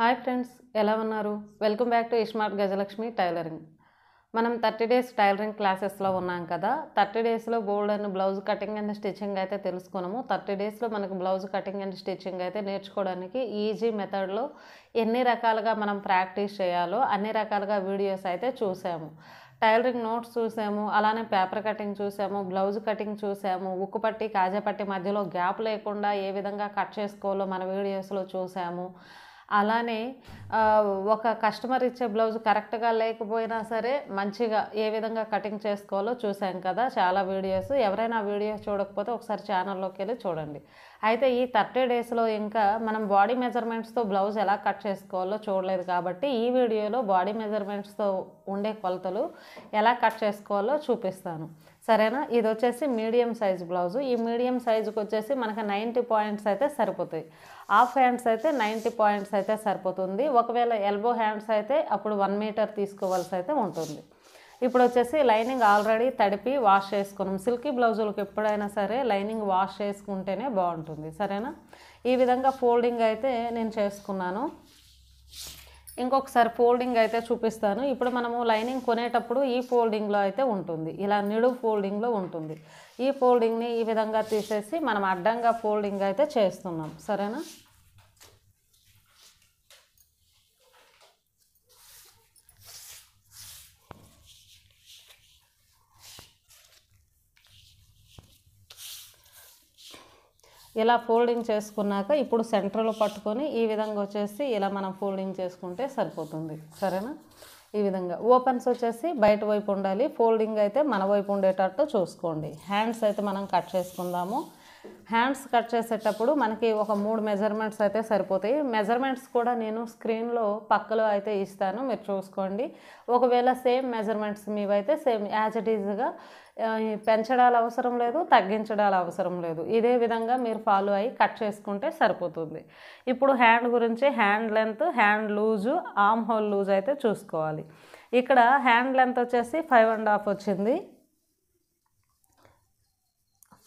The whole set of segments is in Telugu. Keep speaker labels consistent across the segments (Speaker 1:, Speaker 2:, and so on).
Speaker 1: హాయ్ ఫ్రెండ్స్ ఎలా ఉన్నారు వెల్కమ్ బ్యాక్ టు ఇష్మార్ట్ గజలక్ష్మి టైలరింగ్ మనం థర్టీ డేస్ టైలరింగ్ క్లాసెస్లో ఉన్నాం కదా థర్టీ డేస్లో gold and blouse cutting and stitching అయితే తెలుసుకున్నాము థర్టీ డేస్లో మనకు బ్లౌజ్ కటింగ్ అండ్ స్టిచ్చింగ్ అయితే నేర్చుకోవడానికి ఈజీ మెథడ్లో ఎన్ని రకాలుగా మనం ప్రాక్టీస్ చేయాలో అన్ని రకాలుగా వీడియోస్ అయితే చూసాము టైలరింగ్ నోట్స్ చూసాము అలానే పేపర్ కటింగ్ చూసాము బ్లౌజ్ కటింగ్ చూసాము ఉక్కు పట్టి కాజాపట్టి మధ్యలో గ్యాప్ లేకుండా ఏ విధంగా కట్ చేసుకోవాలో మన వీడియోస్లో చూసాము అలానే ఒక కస్టమర్ ఇచ్చే బ్లౌజ్ కరెక్ట్గా లేకపోయినా సరే మంచిగా ఏ విధంగా కటింగ్ చేసుకోవాలో చూసాం కదా చాలా వీడియోస్ ఎవరైనా వీడియోస్ చూడకపోతే ఒకసారి ఛానల్లోకి వెళ్ళి చూడండి అయితే ఈ థర్టీ డేస్లో ఇంకా మనం బాడీ మెజర్మెంట్స్తో బ్లౌజ్ ఎలా కట్ చేసుకోవాలో చూడలేదు కాబట్టి ఈ వీడియోలో బాడీ మెజర్మెంట్స్తో ఉండే కొలతలు ఎలా కట్ చేసుకోవాలో చూపిస్తాను సరేనా ఇది వచ్చేసి మీడియం సైజ్ బ్లౌజు ఈ మీడియం సైజుకి వచ్చేసి మనకు నైంటీ పాయింట్స్ అయితే సరిపోతాయి హాఫ్ హ్యాండ్స్ అయితే నైంటీ పాయింట్స్ అయితే సరిపోతుంది ఒకవేళ ఎల్బో హ్యాండ్స్ అయితే అప్పుడు వన్ మీటర్ తీసుకోవాల్సి అయితే ఉంటుంది ఇప్పుడు వచ్చేసి లైనింగ్ ఆల్రెడీ తడిపి వాష్ చేసుకున్నాం సిల్కీ బ్లౌజులకు ఎప్పుడైనా సరే లైనింగ్ వాష్ చేసుకుంటేనే బాగుంటుంది సరేనా ఈ విధంగా ఫోల్డింగ్ అయితే నేను చేసుకున్నాను ఇంకొకసారి ఫోల్డింగ్ అయితే చూపిస్తాను ఇప్పుడు మనము లైనింగ్ కొనేటప్పుడు ఈ ఫోల్డింగ్లో అయితే ఉంటుంది ఇలా నిడు ఫోల్డింగ్లో ఉంటుంది ఈ ఫోల్డింగ్ని ఈ విధంగా తీసేసి మనం అడ్డంగా ఫోల్డింగ్ అయితే చేస్తున్నాం సరేనా ఇలా ఫోల్డింగ్ చేసుకున్నాక ఇప్పుడు సెంటర్లో పట్టుకొని ఈ విధంగా వచ్చేసి ఇలా మనం ఫోల్డింగ్ చేసుకుంటే సరిపోతుంది సరేనా ఈ విధంగా ఓపెన్స్ వచ్చేసి బయట వైపు ఉండాలి ఫోల్డింగ్ అయితే మన వైపు ఉండేటట్టు చూసుకోండి హ్యాండ్స్ అయితే మనం కట్ చేసుకుందాము హ్యాండ్స్ కట్ చేసేటప్పుడు మనకి ఒక మూడు మెజర్మెంట్స్ అయితే సరిపోతాయి మెజర్మెంట్స్ కూడా నేను స్క్రీన్లో పక్కలో అయితే ఇస్తాను మీరు చూసుకోండి ఒకవేళ సేమ్ మెజర్మెంట్స్ మీవైతే సేమ్ యాజ్ ఇట్ ఈజ్గా పెంచడాల అవసరం లేదు తగ్గించడాల అవసరం లేదు ఇదే విధంగా మీరు ఫాలో అయ్యి కట్ చేసుకుంటే సరిపోతుంది ఇప్పుడు హ్యాండ్ గురించి hand length hand loose armhole loose అయితే చూసుకోవాలి ఇక్కడ హ్యాండ్ లెంత్ వచ్చేసి ఫైవ్ అండ్ హాఫ్ వచ్చింది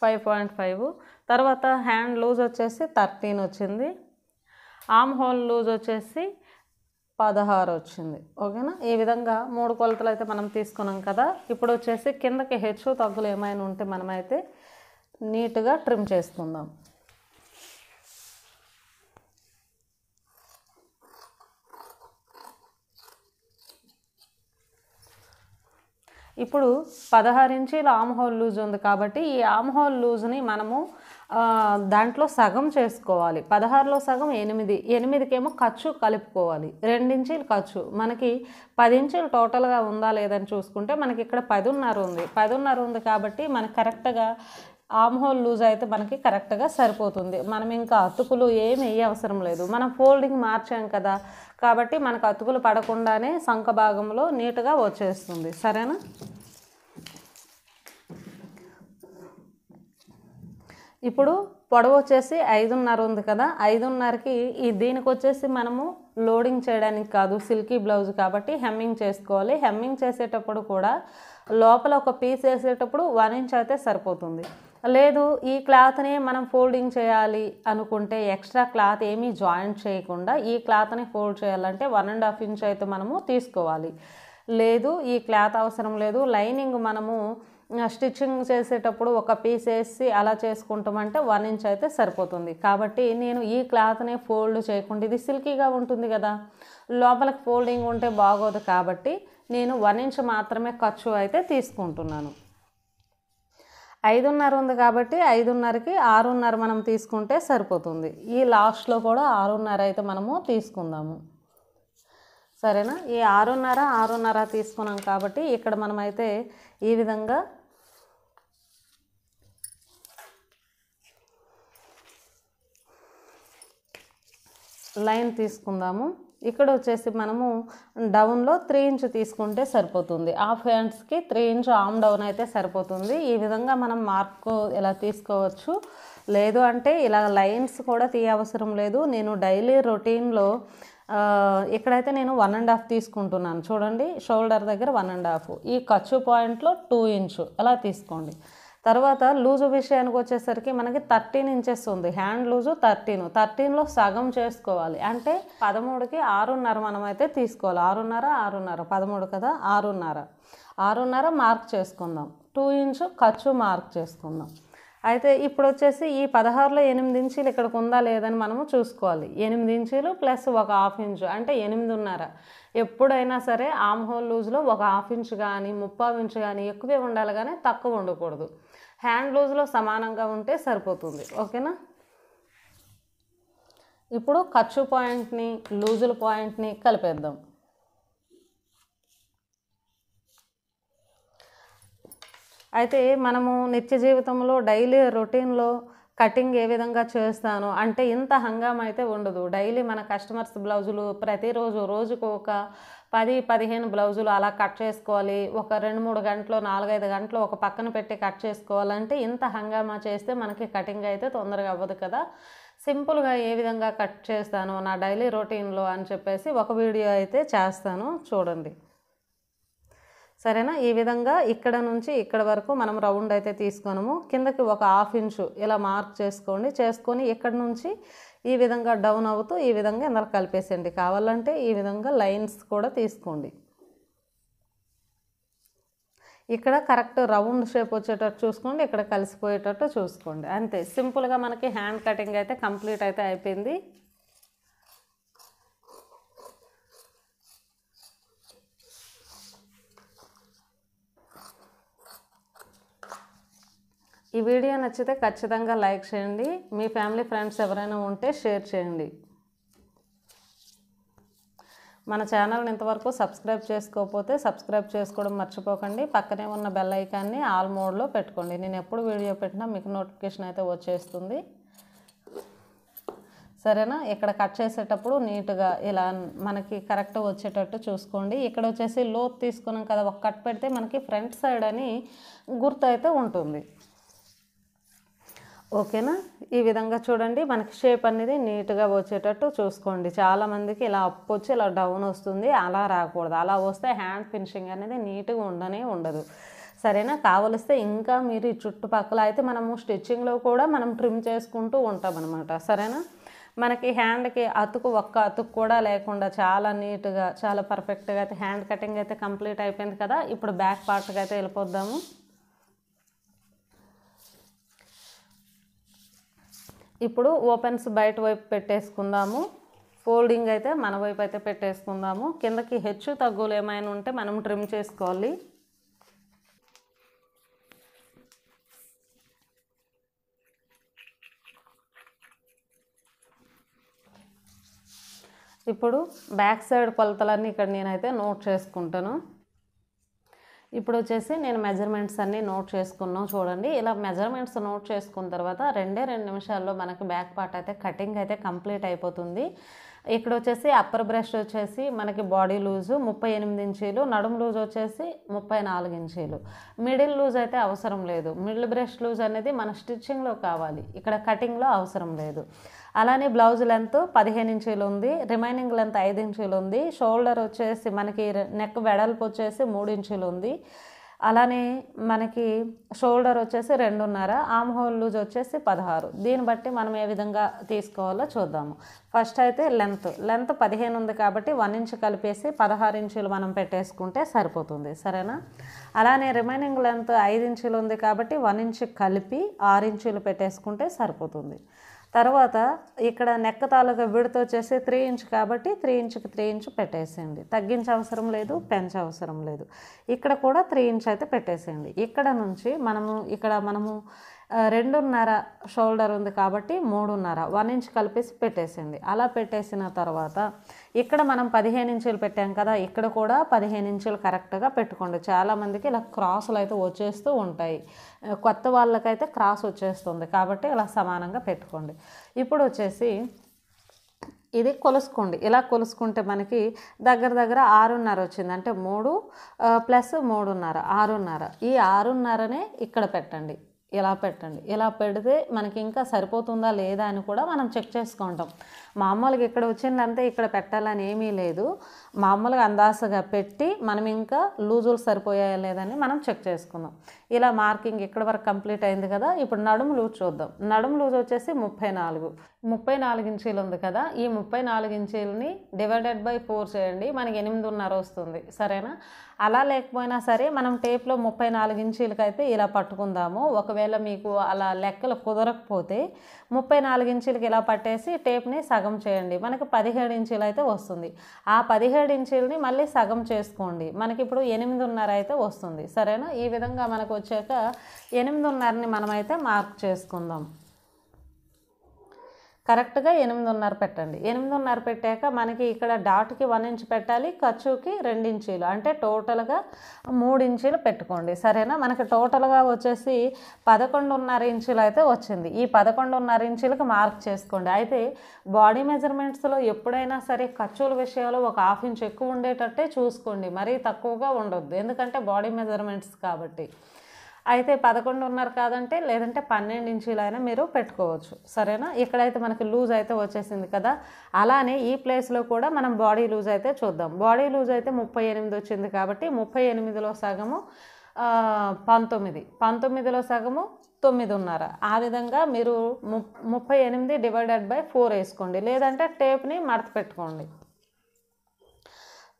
Speaker 1: ఫైవ్ పాయింట్ ఫైవ్ తర్వాత హ్యాండ్ లూజ్ వచ్చేసి థర్టీన్ వచ్చింది ఆమ్ హోల్ లూజ్ వచ్చేసి పదహారు వచ్చింది ఓకేనా ఈ విధంగా మూడు కొలతలు అయితే మనం తీసుకున్నాం కదా ఇప్పుడు వచ్చేసి కిందకి హెచ్చు తగ్గులు ఏమైనా ఉంటే మనమైతే నీట్గా ట్రిమ్ చేసుకుందాం ఇప్పుడు పదహారు ఇంచీలు ఆమ్ హోల్ లూజ్ ఉంది కాబట్టి ఈ ఆమ్ హోల్ లూజ్ని మనము దాంట్లో సగం చేసుకోవాలి పదహారులో సగం ఎనిమిది ఎనిమిదికేమో ఖర్చు కలుపుకోవాలి రెండించీలు ఖర్చు మనకి పది ఇంచులు టోటల్గా ఉందా లేదని చూసుకుంటే మనకి ఇక్కడ పదిన్నర ఉంది పదిన్నర ఉంది కాబట్టి మనకి కరెక్ట్గా ఆమ్ హోల్ లూజ్ అయితే మనకి కరెక్ట్గా సరిపోతుంది మనం ఇంకా అతుకులు ఏమి వేయ అవసరం లేదు మనం ఫోల్డింగ్ మార్చాం కదా కాబట్టి మనకు అతుకులు పడకుండానే సంఖ భాగంలో నీట్గా వచ్చేస్తుంది సరేనా ఇప్పుడు పొడవు వచ్చేసి ఐదున్నర ఉంది కదా ఐదున్నరకి ఈ దీనికి వచ్చేసి మనము లోడింగ్ చేయడానికి కాదు సిల్కీ బ్లౌజ్ కాబట్టి హెమ్మింగ్ చేసుకోవాలి హెమ్మింగ్ చేసేటప్పుడు కూడా లోపల ఒక పీస్ వేసేటప్పుడు వన్ ఇంచ్ అయితే సరిపోతుంది లేదు ఈ క్లాత్ని మనం ఫోల్డింగ్ చేయాలి అనుకుంటే ఎక్స్ట్రా క్లాత్ ఏమీ జాయింట్ చేయకుండా ఈ క్లాత్ని ఫోల్డ్ చేయాలంటే వన్ అండ్ హాఫ్ ఇంచ్ అయితే మనము తీసుకోవాలి లేదు ఈ క్లాత్ అవసరం లేదు లైనింగ్ మనము స్టిచ్చింగ్ చేసేటప్పుడు ఒక పీస్ వేసి అలా చేసుకుంటామంటే వన్ ఇంచ్ అయితే సరిపోతుంది కాబట్టి నేను ఈ క్లాత్ని ఫోల్డ్ చేయకుండా ఇది సిల్కీగా ఉంటుంది కదా లోపలికి ఫోల్డింగ్ ఉంటే బాగోదు కాబట్టి నేను వన్ ఇంచ్ మాత్రమే ఖర్చు అయితే తీసుకుంటున్నాను ఐదున్నర ఉంది కాబట్టి ఐదున్నరకి ఆరున్నర మనం తీసుకుంటే సరిపోతుంది ఈ లాస్ట్లో కూడా ఆరున్నర అయితే మనము తీసుకుందాము సరేనా ఈ ఆరున్నర ఆరున్నర తీసుకున్నాం కాబట్టి ఇక్కడ మనమైతే ఈ విధంగా లైన్ తీసుకుందాము ఇక్కడ వచ్చేసి మనము డౌన్లో త్రీ ఇంచ్ తీసుకుంటే సరిపోతుంది హాఫ్ హ్యాండ్స్కి త్రీ ఇంచ్ ఆమ్ డౌన్ అయితే సరిపోతుంది ఈ విధంగా మనం మార్క్ ఇలా తీసుకోవచ్చు లేదు అంటే ఇలా లైన్స్ కూడా తీయవసరం లేదు నేను డైలీ రొటీన్లో ఇక్కడైతే నేను వన్ అండ్ హాఫ్ తీసుకుంటున్నాను చూడండి షోల్డర్ దగ్గర వన్ అండ్ హాఫ్ ఈ ఖర్చు పాయింట్లో టూ ఇంచు అలా తీసుకోండి తర్వాత లూజు విషయానికి వచ్చేసరికి మనకి థర్టీన్ ఇంచెస్ ఉంది హ్యాండ్ లూజు థర్టీన్ థర్టీన్లో సగం చేసుకోవాలి అంటే పదమూడుకి ఆరున్నర మనం అయితే తీసుకోవాలి ఆరున్నర ఆరున్నర పదమూడు కదా ఆరున్నర ఆరున్నర మార్క్ చేసుకుందాం టూ ఇంచు ఖర్చు మార్క్ చేసుకుందాం అయితే ఇప్పుడు వచ్చేసి ఈ పదహారులో ఎనిమిది ఇంచీలు ఇక్కడికి ఉందా లేదని మనము చూసుకోవాలి ఎనిమిది ఇంచీలు ప్లస్ ఒక హాఫ్ ఇంచు అంటే ఎనిమిదిన్నర ఎప్పుడైనా సరే ఆమ్ హోల్ లూజ్లో ఒక హాఫ్ ఇంచ్ కానీ ముప్పావు ఇంచ్ కానీ ఎక్కువే ఉండాలి కానీ తక్కువ ఉండకూడదు హ్యాండ్ లూజ్లో సమానంగా ఉంటే సరిపోతుంది ఓకేనా ఇప్పుడు ఖర్చు పాయింట్ని లూజుల పాయింట్ని కలిపేద్దాం అయితే మనము నిత్య జీవితంలో డైలీ రొటీన్లో కటింగ్ ఏ విధంగా చేస్తాను అంటే ఇంత హంగామైతే అయితే ఉండదు డైలీ మన కస్టమర్స్ బ్లౌజులు ప్రతిరోజు రోజుకు ఒక పది పదిహేను బ్లౌజులు అలా కట్ చేసుకోవాలి ఒక రెండు మూడు గంటలు నాలుగైదు గంటలు ఒక పక్కన పెట్టి కట్ చేసుకోవాలంటే ఇంత హంగామా చేస్తే మనకి కటింగ్ అయితే తొందరగా అవ్వదు కదా సింపుల్గా ఏ విధంగా కట్ చేస్తాను నా డైలీ రొటీన్లో అని చెప్పేసి ఒక వీడియో అయితే చేస్తాను చూడండి సరేనా ఈ విధంగా ఇక్కడ నుంచి ఇక్కడ వరకు మనం రౌండ్ అయితే తీసుకున్నాము కిందకి ఒక హాఫ్ ఇంచు ఇలా మార్క్ చేసుకోండి చేసుకొని ఇక్కడ నుంచి ఈ విధంగా డౌన్ అవుతూ ఈ విధంగా ఇందులో కలిపేసేయండి కావాలంటే ఈ విధంగా లైన్స్ కూడా తీసుకోండి ఇక్కడ కరెక్ట్ రౌండ్ షేప్ వచ్చేటట్టు చూసుకోండి ఇక్కడ కలిసిపోయేటట్టు చూసుకోండి అంతే సింపుల్గా మనకి హ్యాండ్ కటింగ్ అయితే కంప్లీట్ అయితే అయిపోయింది ఈ వీడియో నచ్చితే ఖచ్చితంగా లైక్ చేయండి మీ ఫ్యామిలీ ఫ్రెండ్స్ ఎవరైనా ఉంటే షేర్ చేయండి మన ఛానల్ని ఇంతవరకు సబ్స్క్రైబ్ చేసుకోకపోతే సబ్స్క్రైబ్ చేసుకోవడం మర్చిపోకండి పక్కనే ఉన్న బెల్ ఐకాన్ని ఆల్ మోడ్లో పెట్టుకోండి నేను ఎప్పుడు వీడియో పెట్టినా మీకు నోటిఫికేషన్ అయితే వచ్చేస్తుంది సరేనా ఇక్కడ కట్ చేసేటప్పుడు నీట్గా ఇలా మనకి కరెక్ట్ వచ్చేటట్టు చూసుకోండి ఇక్కడ వచ్చేసి లోత్ తీసుకున్నాం కదా ఒక కట్ పెడితే మనకి ఫ్రంట్ సైడ్ అని గుర్తు అయితే ఉంటుంది ఓకేనా ఈ విధంగా చూడండి మనకి షేప్ అనేది నీట్గా వచ్చేటట్టు చూసుకోండి చాలామందికి ఇలా అప్ వచ్చి ఇలా డౌన్ వస్తుంది అలా రాకూడదు అలా వస్తే హ్యాండ్ ఫినిషింగ్ అనేది నీట్గా ఉండనే ఉండదు సరేనా కావలిస్తే ఇంకా మీరు ఈ చుట్టుపక్కల అయితే మనము స్టిచ్చింగ్లో కూడా మనం ట్రిమ్ చేసుకుంటూ ఉంటాం అనమాట సరేనా మనకి హ్యాండ్కి అతుకు ఒక్క అతుకు కూడా లేకుండా చాలా నీట్గా చాలా పర్ఫెక్ట్గా అయితే హ్యాండ్ కటింగ్ అయితే కంప్లీట్ అయిపోయింది కదా ఇప్పుడు బ్యాక్ పార్ట్కి అయితే వెళ్ళిపోద్దాము ఇప్పుడు ఓపెన్స్ బయట వైపు పెట్టేసుకుందాము ఫోల్డింగ్ అయితే మన వైపు అయితే పెట్టేసుకుందాము కిందకి హెచ్చు తగ్గులు ఏమైనా ఉంటే మనం ట్రిమ్ చేసుకోవాలి ఇప్పుడు బ్యాక్ సైడ్ కొలతలన్నీ ఇక్కడ నేనైతే నోట్ చేసుకుంటాను ఇప్పుడు వచ్చేసి నేను మెజర్మెంట్స్ అన్నీ నోట్ చేసుకున్నాం చూడండి ఇలా మెజర్మెంట్స్ నోట్ చేసుకున్న తర్వాత రెండే రెండు నిమిషాల్లో మనకు బ్యాక్ పార్ట్ అయితే కటింగ్ అయితే కంప్లీట్ అయిపోతుంది ఇక్కడ వచ్చేసి అప్పర్ బ్రష్ వచ్చేసి మనకి బాడీ లూజు ముప్పై ఎనిమిది ఇంచీలు నడుము లూజ్ వచ్చేసి ముప్పై నాలుగు ఇంచీలు మిడిల్ లూజ్ అయితే అవసరం లేదు మిడిల్ బ్రష్ లూజ్ అనేది మన స్టిచ్చింగ్లో కావాలి ఇక్కడ కటింగ్లో అవసరం లేదు అలానే బ్లౌజ్ లెంత్ పదిహేను ఇంచులు ఉంది రిమైనింగ్ లెంత్ ఐదు ఇంచులు ఉంది షోల్డర్ వచ్చేసి మనకి నెక్ వెడల్పు వచ్చేసి మూడు ఇంచులు ఉంది అలానే మనకి షోల్డర్ వచ్చేసి రెండున్నర ఆమ్ హోల్ లూజ్ వచ్చేసి పదహారు దీన్ని బట్టి మనం ఏ విధంగా తీసుకోవాలో చూద్దాము ఫస్ట్ అయితే లెంత్ లెంత్ పదిహేను ఉంది కాబట్టి వన్ ఇంచ్ కలిపేసి పదహారు ఇంచులు మనం పెట్టేసుకుంటే సరిపోతుంది సరేనా అలానే రిమైనింగ్ లెంత్ ఐదు ఇంచులు ఉంది కాబట్టి వన్ ఇంచ్ కలిపి ఆరు ఇంచులు పెట్టేసుకుంటే సరిపోతుంది తర్వాత ఇక్కడ నెక్క తాలూకా విడత వచ్చేసి త్రీ ఇంచ్ కాబట్టి త్రీ ఇంచుకి త్రీ ఇంచ్ పెట్టేసేయండి తగ్గించే అవసరం లేదు పెంచే అవసరం లేదు ఇక్కడ కూడా త్రీ ఇంచ్ అయితే పెట్టేసేయండి ఇక్కడ నుంచి మనము ఇక్కడ మనము రెండున్నర షోల్డర్ ఉంది కాబట్టి మూడున్నర వన్ ఇంచ్ కలిపేసి పెట్టేసింది అలా పెట్టేసిన తర్వాత ఇక్కడ మనం పదిహేను ఇంచులు పెట్టాం కదా ఇక్కడ కూడా పదిహేను ఇంచులు కరెక్ట్గా పెట్టుకోండి చాలామందికి ఇలా క్రాసులు అయితే వచ్చేస్తూ ఉంటాయి కొత్త వాళ్ళకైతే క్రాస్ వచ్చేస్తుంది కాబట్టి ఇలా సమానంగా పెట్టుకోండి ఇప్పుడు వచ్చేసి ఇది కొలుసుకోండి ఇలా కొలుసుకుంటే మనకి దగ్గర దగ్గర ఆరున్నర వచ్చింది అంటే మూడు ప్లస్ మూడున్నర ఆరున్నర ఈ ఆరున్నరనే ఇక్కడ పెట్టండి ఇలా పెట్టండి ఇలా పెడితే మనకి ఇంకా సరిపోతుందా లేదా అని కూడా మనం చెక్ చేసుకుంటాం మామూలుగా ఇక్కడ వచ్చిందంటే ఇక్కడ పెట్టాలని ఏమీ లేదు మామూలుగా అందాసగా పెట్టి మనం ఇంకా లూజులు సరిపోయాయా లేదని మనం చెక్ చేసుకుందాం ఇలా మార్కింగ్ ఇక్కడ వరకు కంప్లీట్ అయింది కదా ఇప్పుడు నడుము లూజ్ చూద్దాం నడుము లూజ్ వచ్చేసి ముప్పై నాలుగు ముప్పై నాలుగు ఇంచీలు ఉంది కదా ఈ ముప్పై నాలుగు ఇంచీలని డివైడెడ్ బై ఫోర్ చేయండి మనకి ఎనిమిదిన్నర వస్తుంది సరేనా అలా లేకపోయినా సరే మనం టేప్లో ముప్పై నాలుగు అయితే ఇలా పట్టుకుందాము ఒకవేళ మీకు అలా లెక్కలు కుదరకపోతే ముప్పై నాలుగు ఇంచీలకి ఇలా పట్టేసి టేప్ని సగం సగం చేయండి మనకు పదిహేడు ఇంచీలు అయితే వస్తుంది ఆ పదిహేడు ఇంచీలని మళ్ళీ సగం చేసుకోండి మనకి ఇప్పుడు ఎనిమిదిన్నర అయితే వస్తుంది సరేనా ఈ విధంగా మనకు వచ్చాక ఎనిమిదిన్నరని మనమైతే మార్క్ చేసుకుందాం కరెక్ట్గా ఎనిమిదిన్నర పెట్టండి ఎనిమిదిన్నర పెట్టాక మనకి ఇక్కడ డాట్కి వన్ ఇంచ్ పెట్టాలి ఖర్చుకి రెండు ఇంచీలు అంటే టోటల్గా మూడు ఇంచీలు పెట్టుకోండి సరేనా మనకి టోటల్గా వచ్చేసి పదకొండున్నర ఇంచులు అయితే వచ్చింది ఈ పదకొండున్నర ఇంచులకు మార్క్ చేసుకోండి అయితే బాడీ మెజర్మెంట్స్లో ఎప్పుడైనా సరే ఖర్చుల విషయంలో ఒక హాఫ్ ఇంచ్ ఎక్కువ ఉండేటట్టే చూసుకోండి మరీ తక్కువగా ఉండొద్దు ఎందుకంటే బాడీ మెజర్మెంట్స్ కాబట్టి అయితే పదకొండున్నర కాదంటే లేదంటే పన్నెండు ఇంచులైనా మీరు పెట్టుకోవచ్చు సరేనా ఇక్కడైతే మనకి లూజ్ అయితే వచ్చేసింది కదా అలానే ఈ ప్లేస్లో కూడా మనం బాడీ లూజ్ అయితే చూద్దాం బాడీ లూజ్ అయితే ముప్పై ఎనిమిది వచ్చింది కాబట్టి ముప్పై ఎనిమిదిలో సగము పంతొమ్మిది పంతొమ్మిదిలో సగము తొమ్మిదిన్నర ఆ విధంగా మీరు ముప్పై ఎనిమిది డివైడెడ్ బై ఫోర్ వేసుకోండి లేదంటే టేప్ని మడత పెట్టుకోండి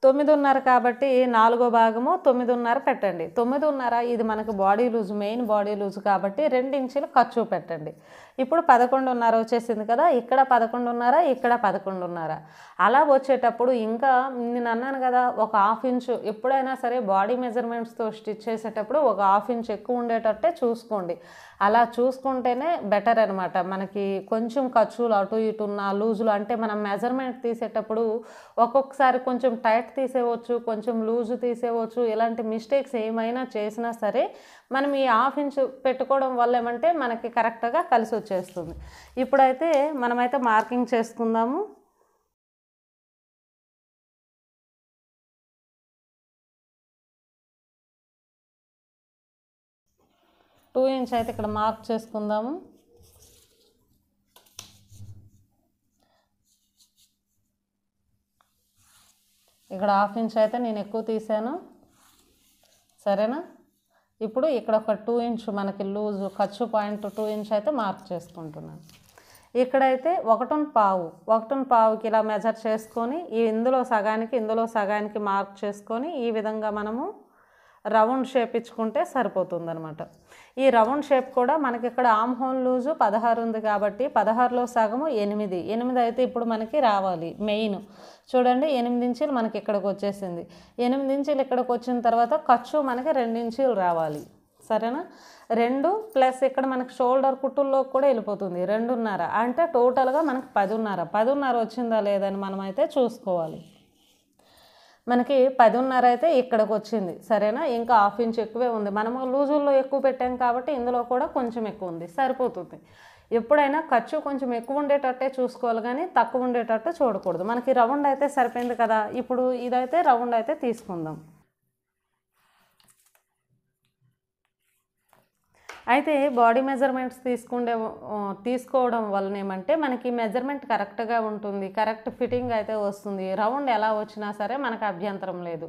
Speaker 1: తొమ్మిదిన్నర కాబట్టి నాలుగో భాగము తొమ్మిదిన్నర పెట్టండి తొమ్మిదిన్నర ఇది మనకు body loose main body loose కాబట్టి రెండు ఇంచులు ఖర్చు పెట్టండి ఇప్పుడు పదకొండున్నర వచ్చేసింది కదా ఇక్కడ పదకొండున్నర ఇక్కడ పదకొండున్నర అలా వచ్చేటప్పుడు ఇంకా నేను అన్నాను కదా ఒక హాఫ్ ఇంచు ఎప్పుడైనా సరే బాడీ మెజర్మెంట్స్తో స్టిచ్ చేసేటప్పుడు ఒక హాఫ్ ఇంచ్ ఎక్కువ ఉండేటట్టే చూసుకోండి అలా చూసుకుంటేనే బెటర్ అనమాట మనకి కొంచెం ఖర్చులు అటు ఇటు ఉన్న లూజులు అంటే మనం మెజర్మెంట్ తీసేటప్పుడు ఒక్కొక్కసారి కొంచెం టైట్ తీసేవచ్చు కొంచెం లూజు తీసేవచ్చు ఇలాంటి మిస్టేక్స్ ఏమైనా చేసినా సరే మనం ఈ హాఫ్ ఇంచ్ పెట్టుకోవడం వల్ల ఏమంటే మనకి కరెక్ట్గా కలిసి వచ్చేస్తుంది ఇప్పుడైతే మనమైతే మార్కింగ్ చేసుకుందాము టూ ఇంచ్ అయితే ఇక్కడ మార్క్ చేసుకుందాము ఇక్కడ హాఫ్ ఇంచ్ అయితే నేను ఎక్కువ తీసాను సరేనా ఇప్పుడు ఇక్కడ ఒక టూ ఇంచ్ మనకి లూజ్ ఖర్చు పాయింట్ టూ ఇంచ్ అయితే మార్క్ చేసుకుంటున్నాను ఇక్కడైతే ఒకటన్ పావు ఒకటన్ పావుకి ఇలా మెజర్ చేసుకొని ఇందులో సగానికి ఇందులో సగానికి మార్క్ చేసుకొని ఈ విధంగా మనము రౌండ్ షేప్ ఇచ్చుకుంటే సరిపోతుంది అనమాట ఈ రౌండ్ షేప్ కూడా మనకి ఇక్కడ ఆమ్ హోన్ లూజు పదహారు ఉంది కాబట్టి పదహారులో సగము ఎనిమిది ఎనిమిది అయితే ఇప్పుడు మనకి రావాలి మెయిన్ చూడండి ఎనిమిది ఇంచులు మనకి ఇక్కడికి వచ్చేసింది ఎనిమిది ఇంచులు ఇక్కడికి వచ్చిన తర్వాత ఖర్చు మనకి రెండు ఇంచులు రావాలి సరేనా రెండు ప్లస్ ఇక్కడ మనకి షోల్డర్ కుట్టుల్లోకి కూడా వెళ్ళిపోతుంది రెండున్నర అంటే టోటల్గా మనకి పదిన్నర పదిన్నర వచ్చిందా లేదని మనం అయితే చూసుకోవాలి మనకి పదిన్నర అయితే ఇక్కడికి వచ్చింది సరేనా ఇంకా హాఫ్ ఇంచ్ ఎక్కువే ఉంది మనము లూజుల్లో ఎక్కువ పెట్టాం కాబట్టి ఇందులో కూడా కొంచెం ఎక్కువ ఉంది సరిపోతుంది ఎప్పుడైనా ఖర్చు కొంచెం ఎక్కువ ఉండేటట్టే చూసుకోవాలి కానీ తక్కువ ఉండేటట్టు చూడకూడదు మనకి రౌండ్ అయితే సరిపోయింది కదా ఇప్పుడు ఇదైతే రౌండ్ అయితే తీసుకుందాం అయితే బాడీ మెజర్మెంట్స్ తీసుకుండే తీసుకోవడం వలన ఏమంటే మనకి మెజర్మెంట్ కరెక్ట్గా ఉంటుంది కరెక్ట్ ఫిట్టింగ్ అయితే వస్తుంది రౌండ్ ఎలా వచ్చినా సరే మనకు అభ్యంతరం లేదు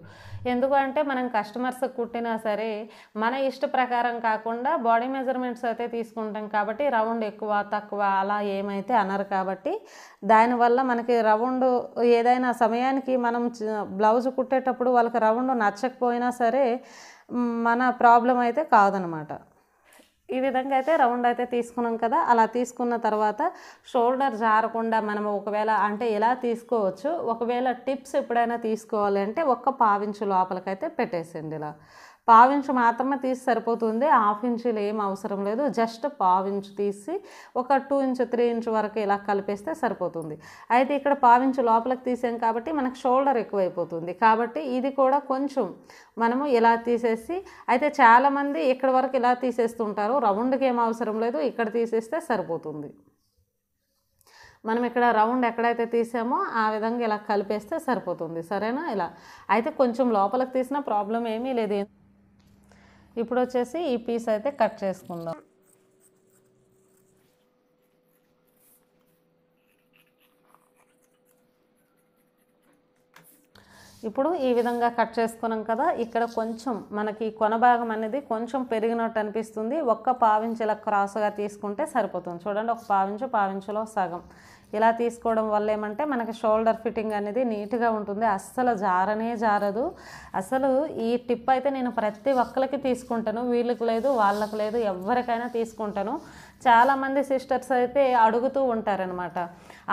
Speaker 1: ఎందుకంటే మనం కస్టమర్స్ కుట్టినా సరే మన ఇష్ట ప్రకారం కాకుండా బాడీ మెజర్మెంట్స్ అయితే తీసుకుంటాం కాబట్టి రౌండ్ ఎక్కువ తక్కువ అలా ఏమైతే అనరు కాబట్టి దానివల్ల మనకి రౌండ్ ఏదైనా సమయానికి మనం బ్లౌజ్ కుట్టేటప్పుడు వాళ్ళకి రౌండ్ నచ్చకపోయినా సరే మన ప్రాబ్లం అయితే కాదనమాట ఈ విధంగా అయితే రౌండ్ అయితే తీసుకున్నాం కదా అలా తీసుకున్న తర్వాత షోల్డర్ జారకుండా మనం ఒకవేళ అంటే ఎలా తీసుకోవచ్చు ఒకవేళ టిప్స్ ఎప్పుడైనా తీసుకోవాలి అంటే ఒక్క పావించు లోపలికైతే పెట్టేసింది ఇలా పావించు మాత్రమే తీసి సరిపోతుంది హాఫ్ ఇంచులు ఏం అవసరం లేదు జస్ట్ పావించు తీసి ఒక టూ ఇంచ్ త్రీ ఇంచ్ వరకు ఇలా కలిపేస్తే సరిపోతుంది అయితే ఇక్కడ పావించు లోపలికి తీసాం కాబట్టి మనకు షోల్డర్ ఎక్కువైపోతుంది కాబట్టి ఇది కూడా కొంచెం మనము ఇలా తీసేసి అయితే చాలామంది ఇక్కడ వరకు ఇలా తీసేస్తుంటారు రౌండ్కి ఏం అవసరం లేదు ఇక్కడ తీసేస్తే సరిపోతుంది మనం ఇక్కడ రౌండ్ ఎక్కడైతే తీసామో ఆ విధంగా ఇలా కలిపేస్తే సరిపోతుంది సరేనా ఇలా అయితే కొంచెం లోపలికి తీసినా ప్రాబ్లం ఏమీ లేదు ఇప్పుడు వచ్చేసి ఈ పీస్ అయితే కట్ చేసుకుందాం ఇప్పుడు ఈ విధంగా కట్ చేసుకున్నాం కదా ఇక్కడ కొంచెం మనకి కొన భాగం అనేది కొంచెం పెరిగినట్టు అనిపిస్తుంది ఒక్క పావించల క్రాస్గా తీసుకుంటే సరిపోతుంది చూడండి ఒక పావించు పావించులో సగం ఇలా తీసుకోవడం వల్ల ఏమంటే మనకి షోల్డర్ ఫిట్టింగ్ అనేది నీట్గా ఉంటుంది అస్సలు జారనే జారదు అసలు ఈ టిప్ అయితే నేను ప్రతి ఒక్కరికి తీసుకుంటాను వీళ్ళకి లేదు వాళ్ళకు లేదు ఎవరికైనా తీసుకుంటాను చాలామంది సిస్టర్స్ అయితే అడుగుతూ ఉంటారనమాట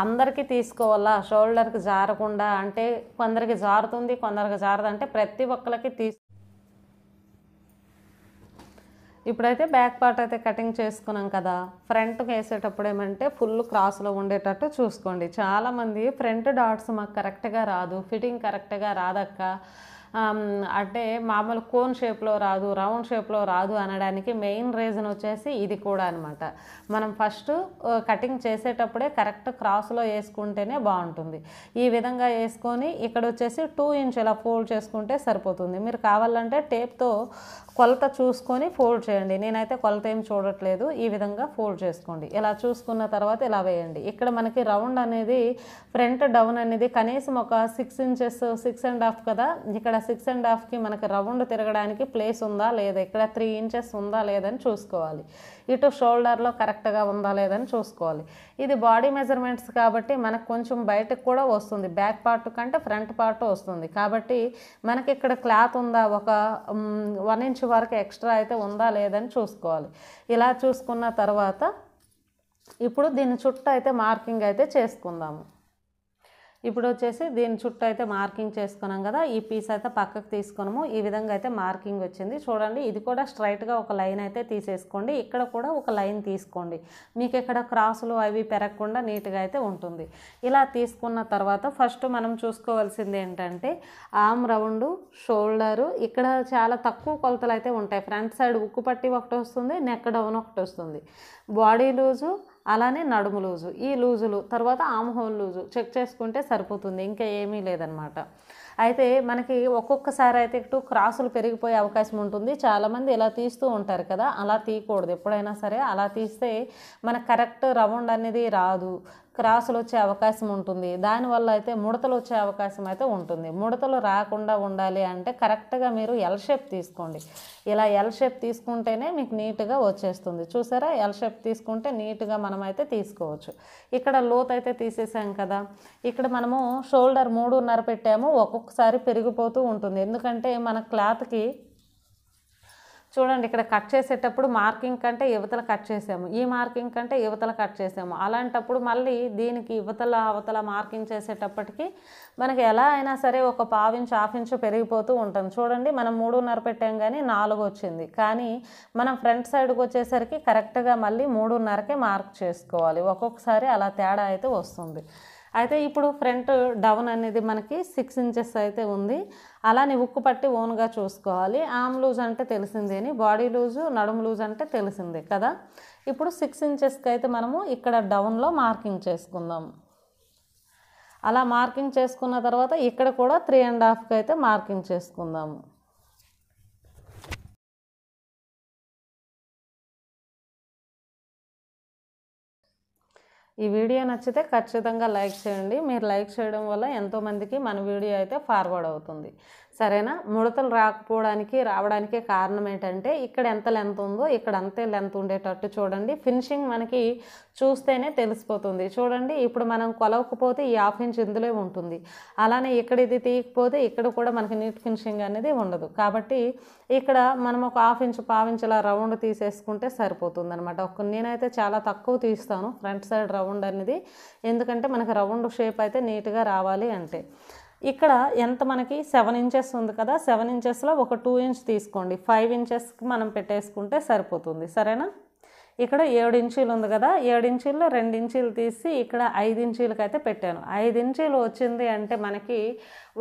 Speaker 1: అందరికీ తీసుకోవాలా షోల్డర్కి జారకుండా అంటే కొందరికి జారుతుంది కొందరికి జారదు అంటే ప్రతి ఒక్కరికి తీసు ఇప్పుడైతే బ్యాక్ పార్ట్ అయితే కటింగ్ చేసుకున్నాం కదా ఫ్రంట్ వేసేటప్పుడు ఏమంటే ఫుల్ క్రాస్లో ఉండేటట్టు చూసుకోండి చాలామంది ఫ్రంట్ డాట్స్ మాకు కరెక్ట్గా రాదు ఫిట్టింగ్ కరెక్ట్గా రాదక్క అంటే మామూలు కోన్ షేప్లో రాదు రౌండ్ షేప్లో రాదు అనడానికి మెయిన్ రీజన్ వచ్చేసి ఇది కూడా అనమాట మనం ఫస్ట్ కటింగ్ చేసేటప్పుడే కరెక్ట్ క్రాస్లో వేసుకుంటేనే బాగుంటుంది ఈ విధంగా వేసుకొని ఇక్కడ వచ్చేసి టూ ఇంచ్ ఇలా ఫోల్డ్ చేసుకుంటే సరిపోతుంది మీరు కావాలంటే టేప్తో కొలత చూసుకొని ఫోల్డ్ చేయండి నేనైతే కొలత ఏం చూడట్లేదు ఈ విధంగా ఫోల్డ్ చేసుకోండి ఇలా చూసుకున్న తర్వాత ఇలా వేయండి ఇక్కడ మనకి రౌండ్ అనేది ఫ్రంట్ డౌన్ అనేది కనీసం ఒక six inches six and half కదా ఇక్కడ సిక్స్ అండ్ హాఫ్కి మనకి రౌండ్ తిరగడానికి ప్లేస్ ఉందా లేదా ఇక్కడ త్రీ ఇంచెస్ ఉందా లేదని చూసుకోవాలి ఇటు షోల్డర్లో కరెక్ట్గా ఉందా లేదని చూసుకోవాలి ఇది బాడీ మెజర్మెంట్స్ కాబట్టి మనకు కొంచెం బయటకు కూడా వస్తుంది బ్యాక్ పార్ట్ కంటే ఫ్రంట్ పార్ట్ వస్తుంది కాబట్టి మనకి ఇక్కడ క్లాత్ ఉందా ఒక వన్ ఇంచ్ వరకు ఎక్స్ట్రా అయితే ఉందా లేదని చూసుకోవాలి ఇలా చూసుకున్న తర్వాత ఇప్పుడు దీని చుట్టూ అయితే మార్కింగ్ అయితే చేసుకుందాము ఇప్పుడు వచ్చేసి దీని చుట్టూ అయితే మార్కింగ్ చేసుకున్నాం కదా ఈ పీస్ అయితే పక్కకు తీసుకున్నాము ఈ విధంగా అయితే మార్కింగ్ వచ్చింది చూడండి ఇది కూడా స్ట్రైట్గా ఒక లైన్ అయితే తీసేసుకోండి ఇక్కడ కూడా ఒక లైన్ తీసుకోండి మీకు ఇక్కడ క్రాసులు అవి పెరగకుండా నీట్గా అయితే ఉంటుంది ఇలా తీసుకున్న తర్వాత ఫస్ట్ మనం చూసుకోవాల్సింది ఏంటంటే ఆమ్ రౌండ్ షోల్డరు ఇక్కడ చాలా తక్కువ కొలతలు అయితే ఉంటాయి ఫ్రంట్ సైడ్ ఉక్కు పట్టి ఒకటి వస్తుంది నెక్ డౌన్ ఒకటి వస్తుంది బాడీ లూజు అలానే నడుము లూజు ఈ లూజులు తర్వాత ఆమ్హోల్ లూజు చెక్ చేసుకుంటే సరిపోతుంది ఇంకా ఏమీ లేదనమాట అయితే మనకి ఒక్కొక్కసారి అయితే ఇటు క్రాసులు పెరిగిపోయే అవకాశం ఉంటుంది చాలామంది ఇలా తీస్తూ ఉంటారు కదా అలా తీయకూడదు ఎప్పుడైనా సరే అలా తీస్తే మనకు కరెక్ట్ రౌండ్ అనేది రాదు క్రాసులు వచ్చే అవకాశం ఉంటుంది దానివల్ల అయితే ముడతలు వచ్చే అవకాశం అయితే ఉంటుంది ముడతలు రాకుండా ఉండాలి అంటే కరెక్ట్గా మీరు ఎల్ షేప్ తీసుకోండి ఇలా ఎల్ షేప్ తీసుకుంటేనే మీకు నీట్గా వచ్చేస్తుంది చూసారా ఎల్ షేప్ తీసుకుంటే నీట్గా మనం అయితే తీసుకోవచ్చు ఇక్కడ లోత్ అయితే తీసేసాం కదా ఇక్కడ మనము షోల్డర్ మూడున్నర పెట్టాము ఒక్కొక్కసారి పెరిగిపోతూ ఉంటుంది ఎందుకంటే మన క్లాత్కి చూడండి ఇక్కడ కట్ చేసేటప్పుడు మార్కింగ్ కంటే యువతలు కట్ చేసాము ఈ మార్కింగ్ కంటే యువతలు కట్ చేసాము అలాంటప్పుడు మళ్ళీ దీనికి యువతల అవతల మార్కింగ్ చేసేటప్పటికి మనకి ఎలా అయినా సరే ఒక పావించు హాఫ్ ఇంచు పెరిగిపోతూ ఉంటుంది చూడండి మనం మూడున్నర పెట్టాం కానీ నాలుగు వచ్చింది కానీ మనం ఫ్రంట్ సైడ్కి వచ్చేసరికి కరెక్ట్గా మళ్ళీ మూడున్నరకే మార్క్ చేసుకోవాలి ఒక్కొక్కసారి అలా తేడా అయితే వస్తుంది అయితే ఇప్పుడు ఫ్రంట్ డౌన్ అనేది మనకి సిక్స్ ఇంచెస్ అయితే ఉంది అలానే ఉక్కు పట్టి ఓన్గా చూసుకోవాలి ఆమ్ లూజ్ అంటే తెలిసిందే బాడీ లూజు నడుము లూజ్ అంటే తెలిసిందే కదా ఇప్పుడు సిక్స్ ఇంచెస్కి అయితే మనము ఇక్కడ డౌన్లో మార్కింగ్ చేసుకుందాం అలా మార్కింగ్ చేసుకున్న తర్వాత ఇక్కడ కూడా త్రీ అండ్ హాఫ్కి అయితే మార్కింగ్ చేసుకుందాము ఈ వీడియో నచ్చితే ఖచ్చితంగా లైక్ చేయండి మీరు లైక్ చేయడం వల్ల ఎంతోమందికి మన వీడియో అయితే ఫార్వర్డ్ అవుతుంది సరేనా ముడతలు రాకపోవడానికి రావడానికి కారణం ఏంటంటే ఇక్కడ ఎంత లెంత్ ఉందో ఇక్కడ అంతే లెంత్ ఉండేటట్టు చూడండి ఫినిషింగ్ మనకి చూస్తేనే తెలిసిపోతుంది చూడండి ఇప్పుడు మనం కొలవకపోతే ఈ హాఫ్ ఇంచ్ ఇందులో ఉంటుంది అలానే ఇక్కడ ఇది తీయకపోతే ఇక్కడ కూడా మనకి నీట్ ఫినిషింగ్ అనేది ఉండదు కాబట్టి ఇక్కడ మనం ఒక హాఫ్ ఇంచ్ పావించ్ ఇలా రౌండ్ తీసేసుకుంటే సరిపోతుంది అనమాట ఒక నేనైతే చాలా తక్కువ తీస్తాను ఫ్రంట్ సైడ్ రౌండ్ అనేది ఎందుకంటే మనకి రౌండ్ షేప్ అయితే నీట్గా రావాలి అంటే ఇక్కడ ఎంత మనకి సెవెన్ ఇంచెస్ ఉంది కదా సెవెన్ ఇంచెస్లో ఒక టూ ఇంచ్ తీసుకోండి ఫైవ్ ఇంచెస్కి మనం పెట్టేసుకుంటే సరిపోతుంది సరేనా ఇక్కడ ఏడు ఇంచీలు ఉంది కదా ఏడు ఇంచీల్లో రెండు ఇంచీలు తీసి ఇక్కడ ఐదు ఇంచీలకి అయితే పెట్టాను ఐదు ఇంచీలు వచ్చింది అంటే మనకి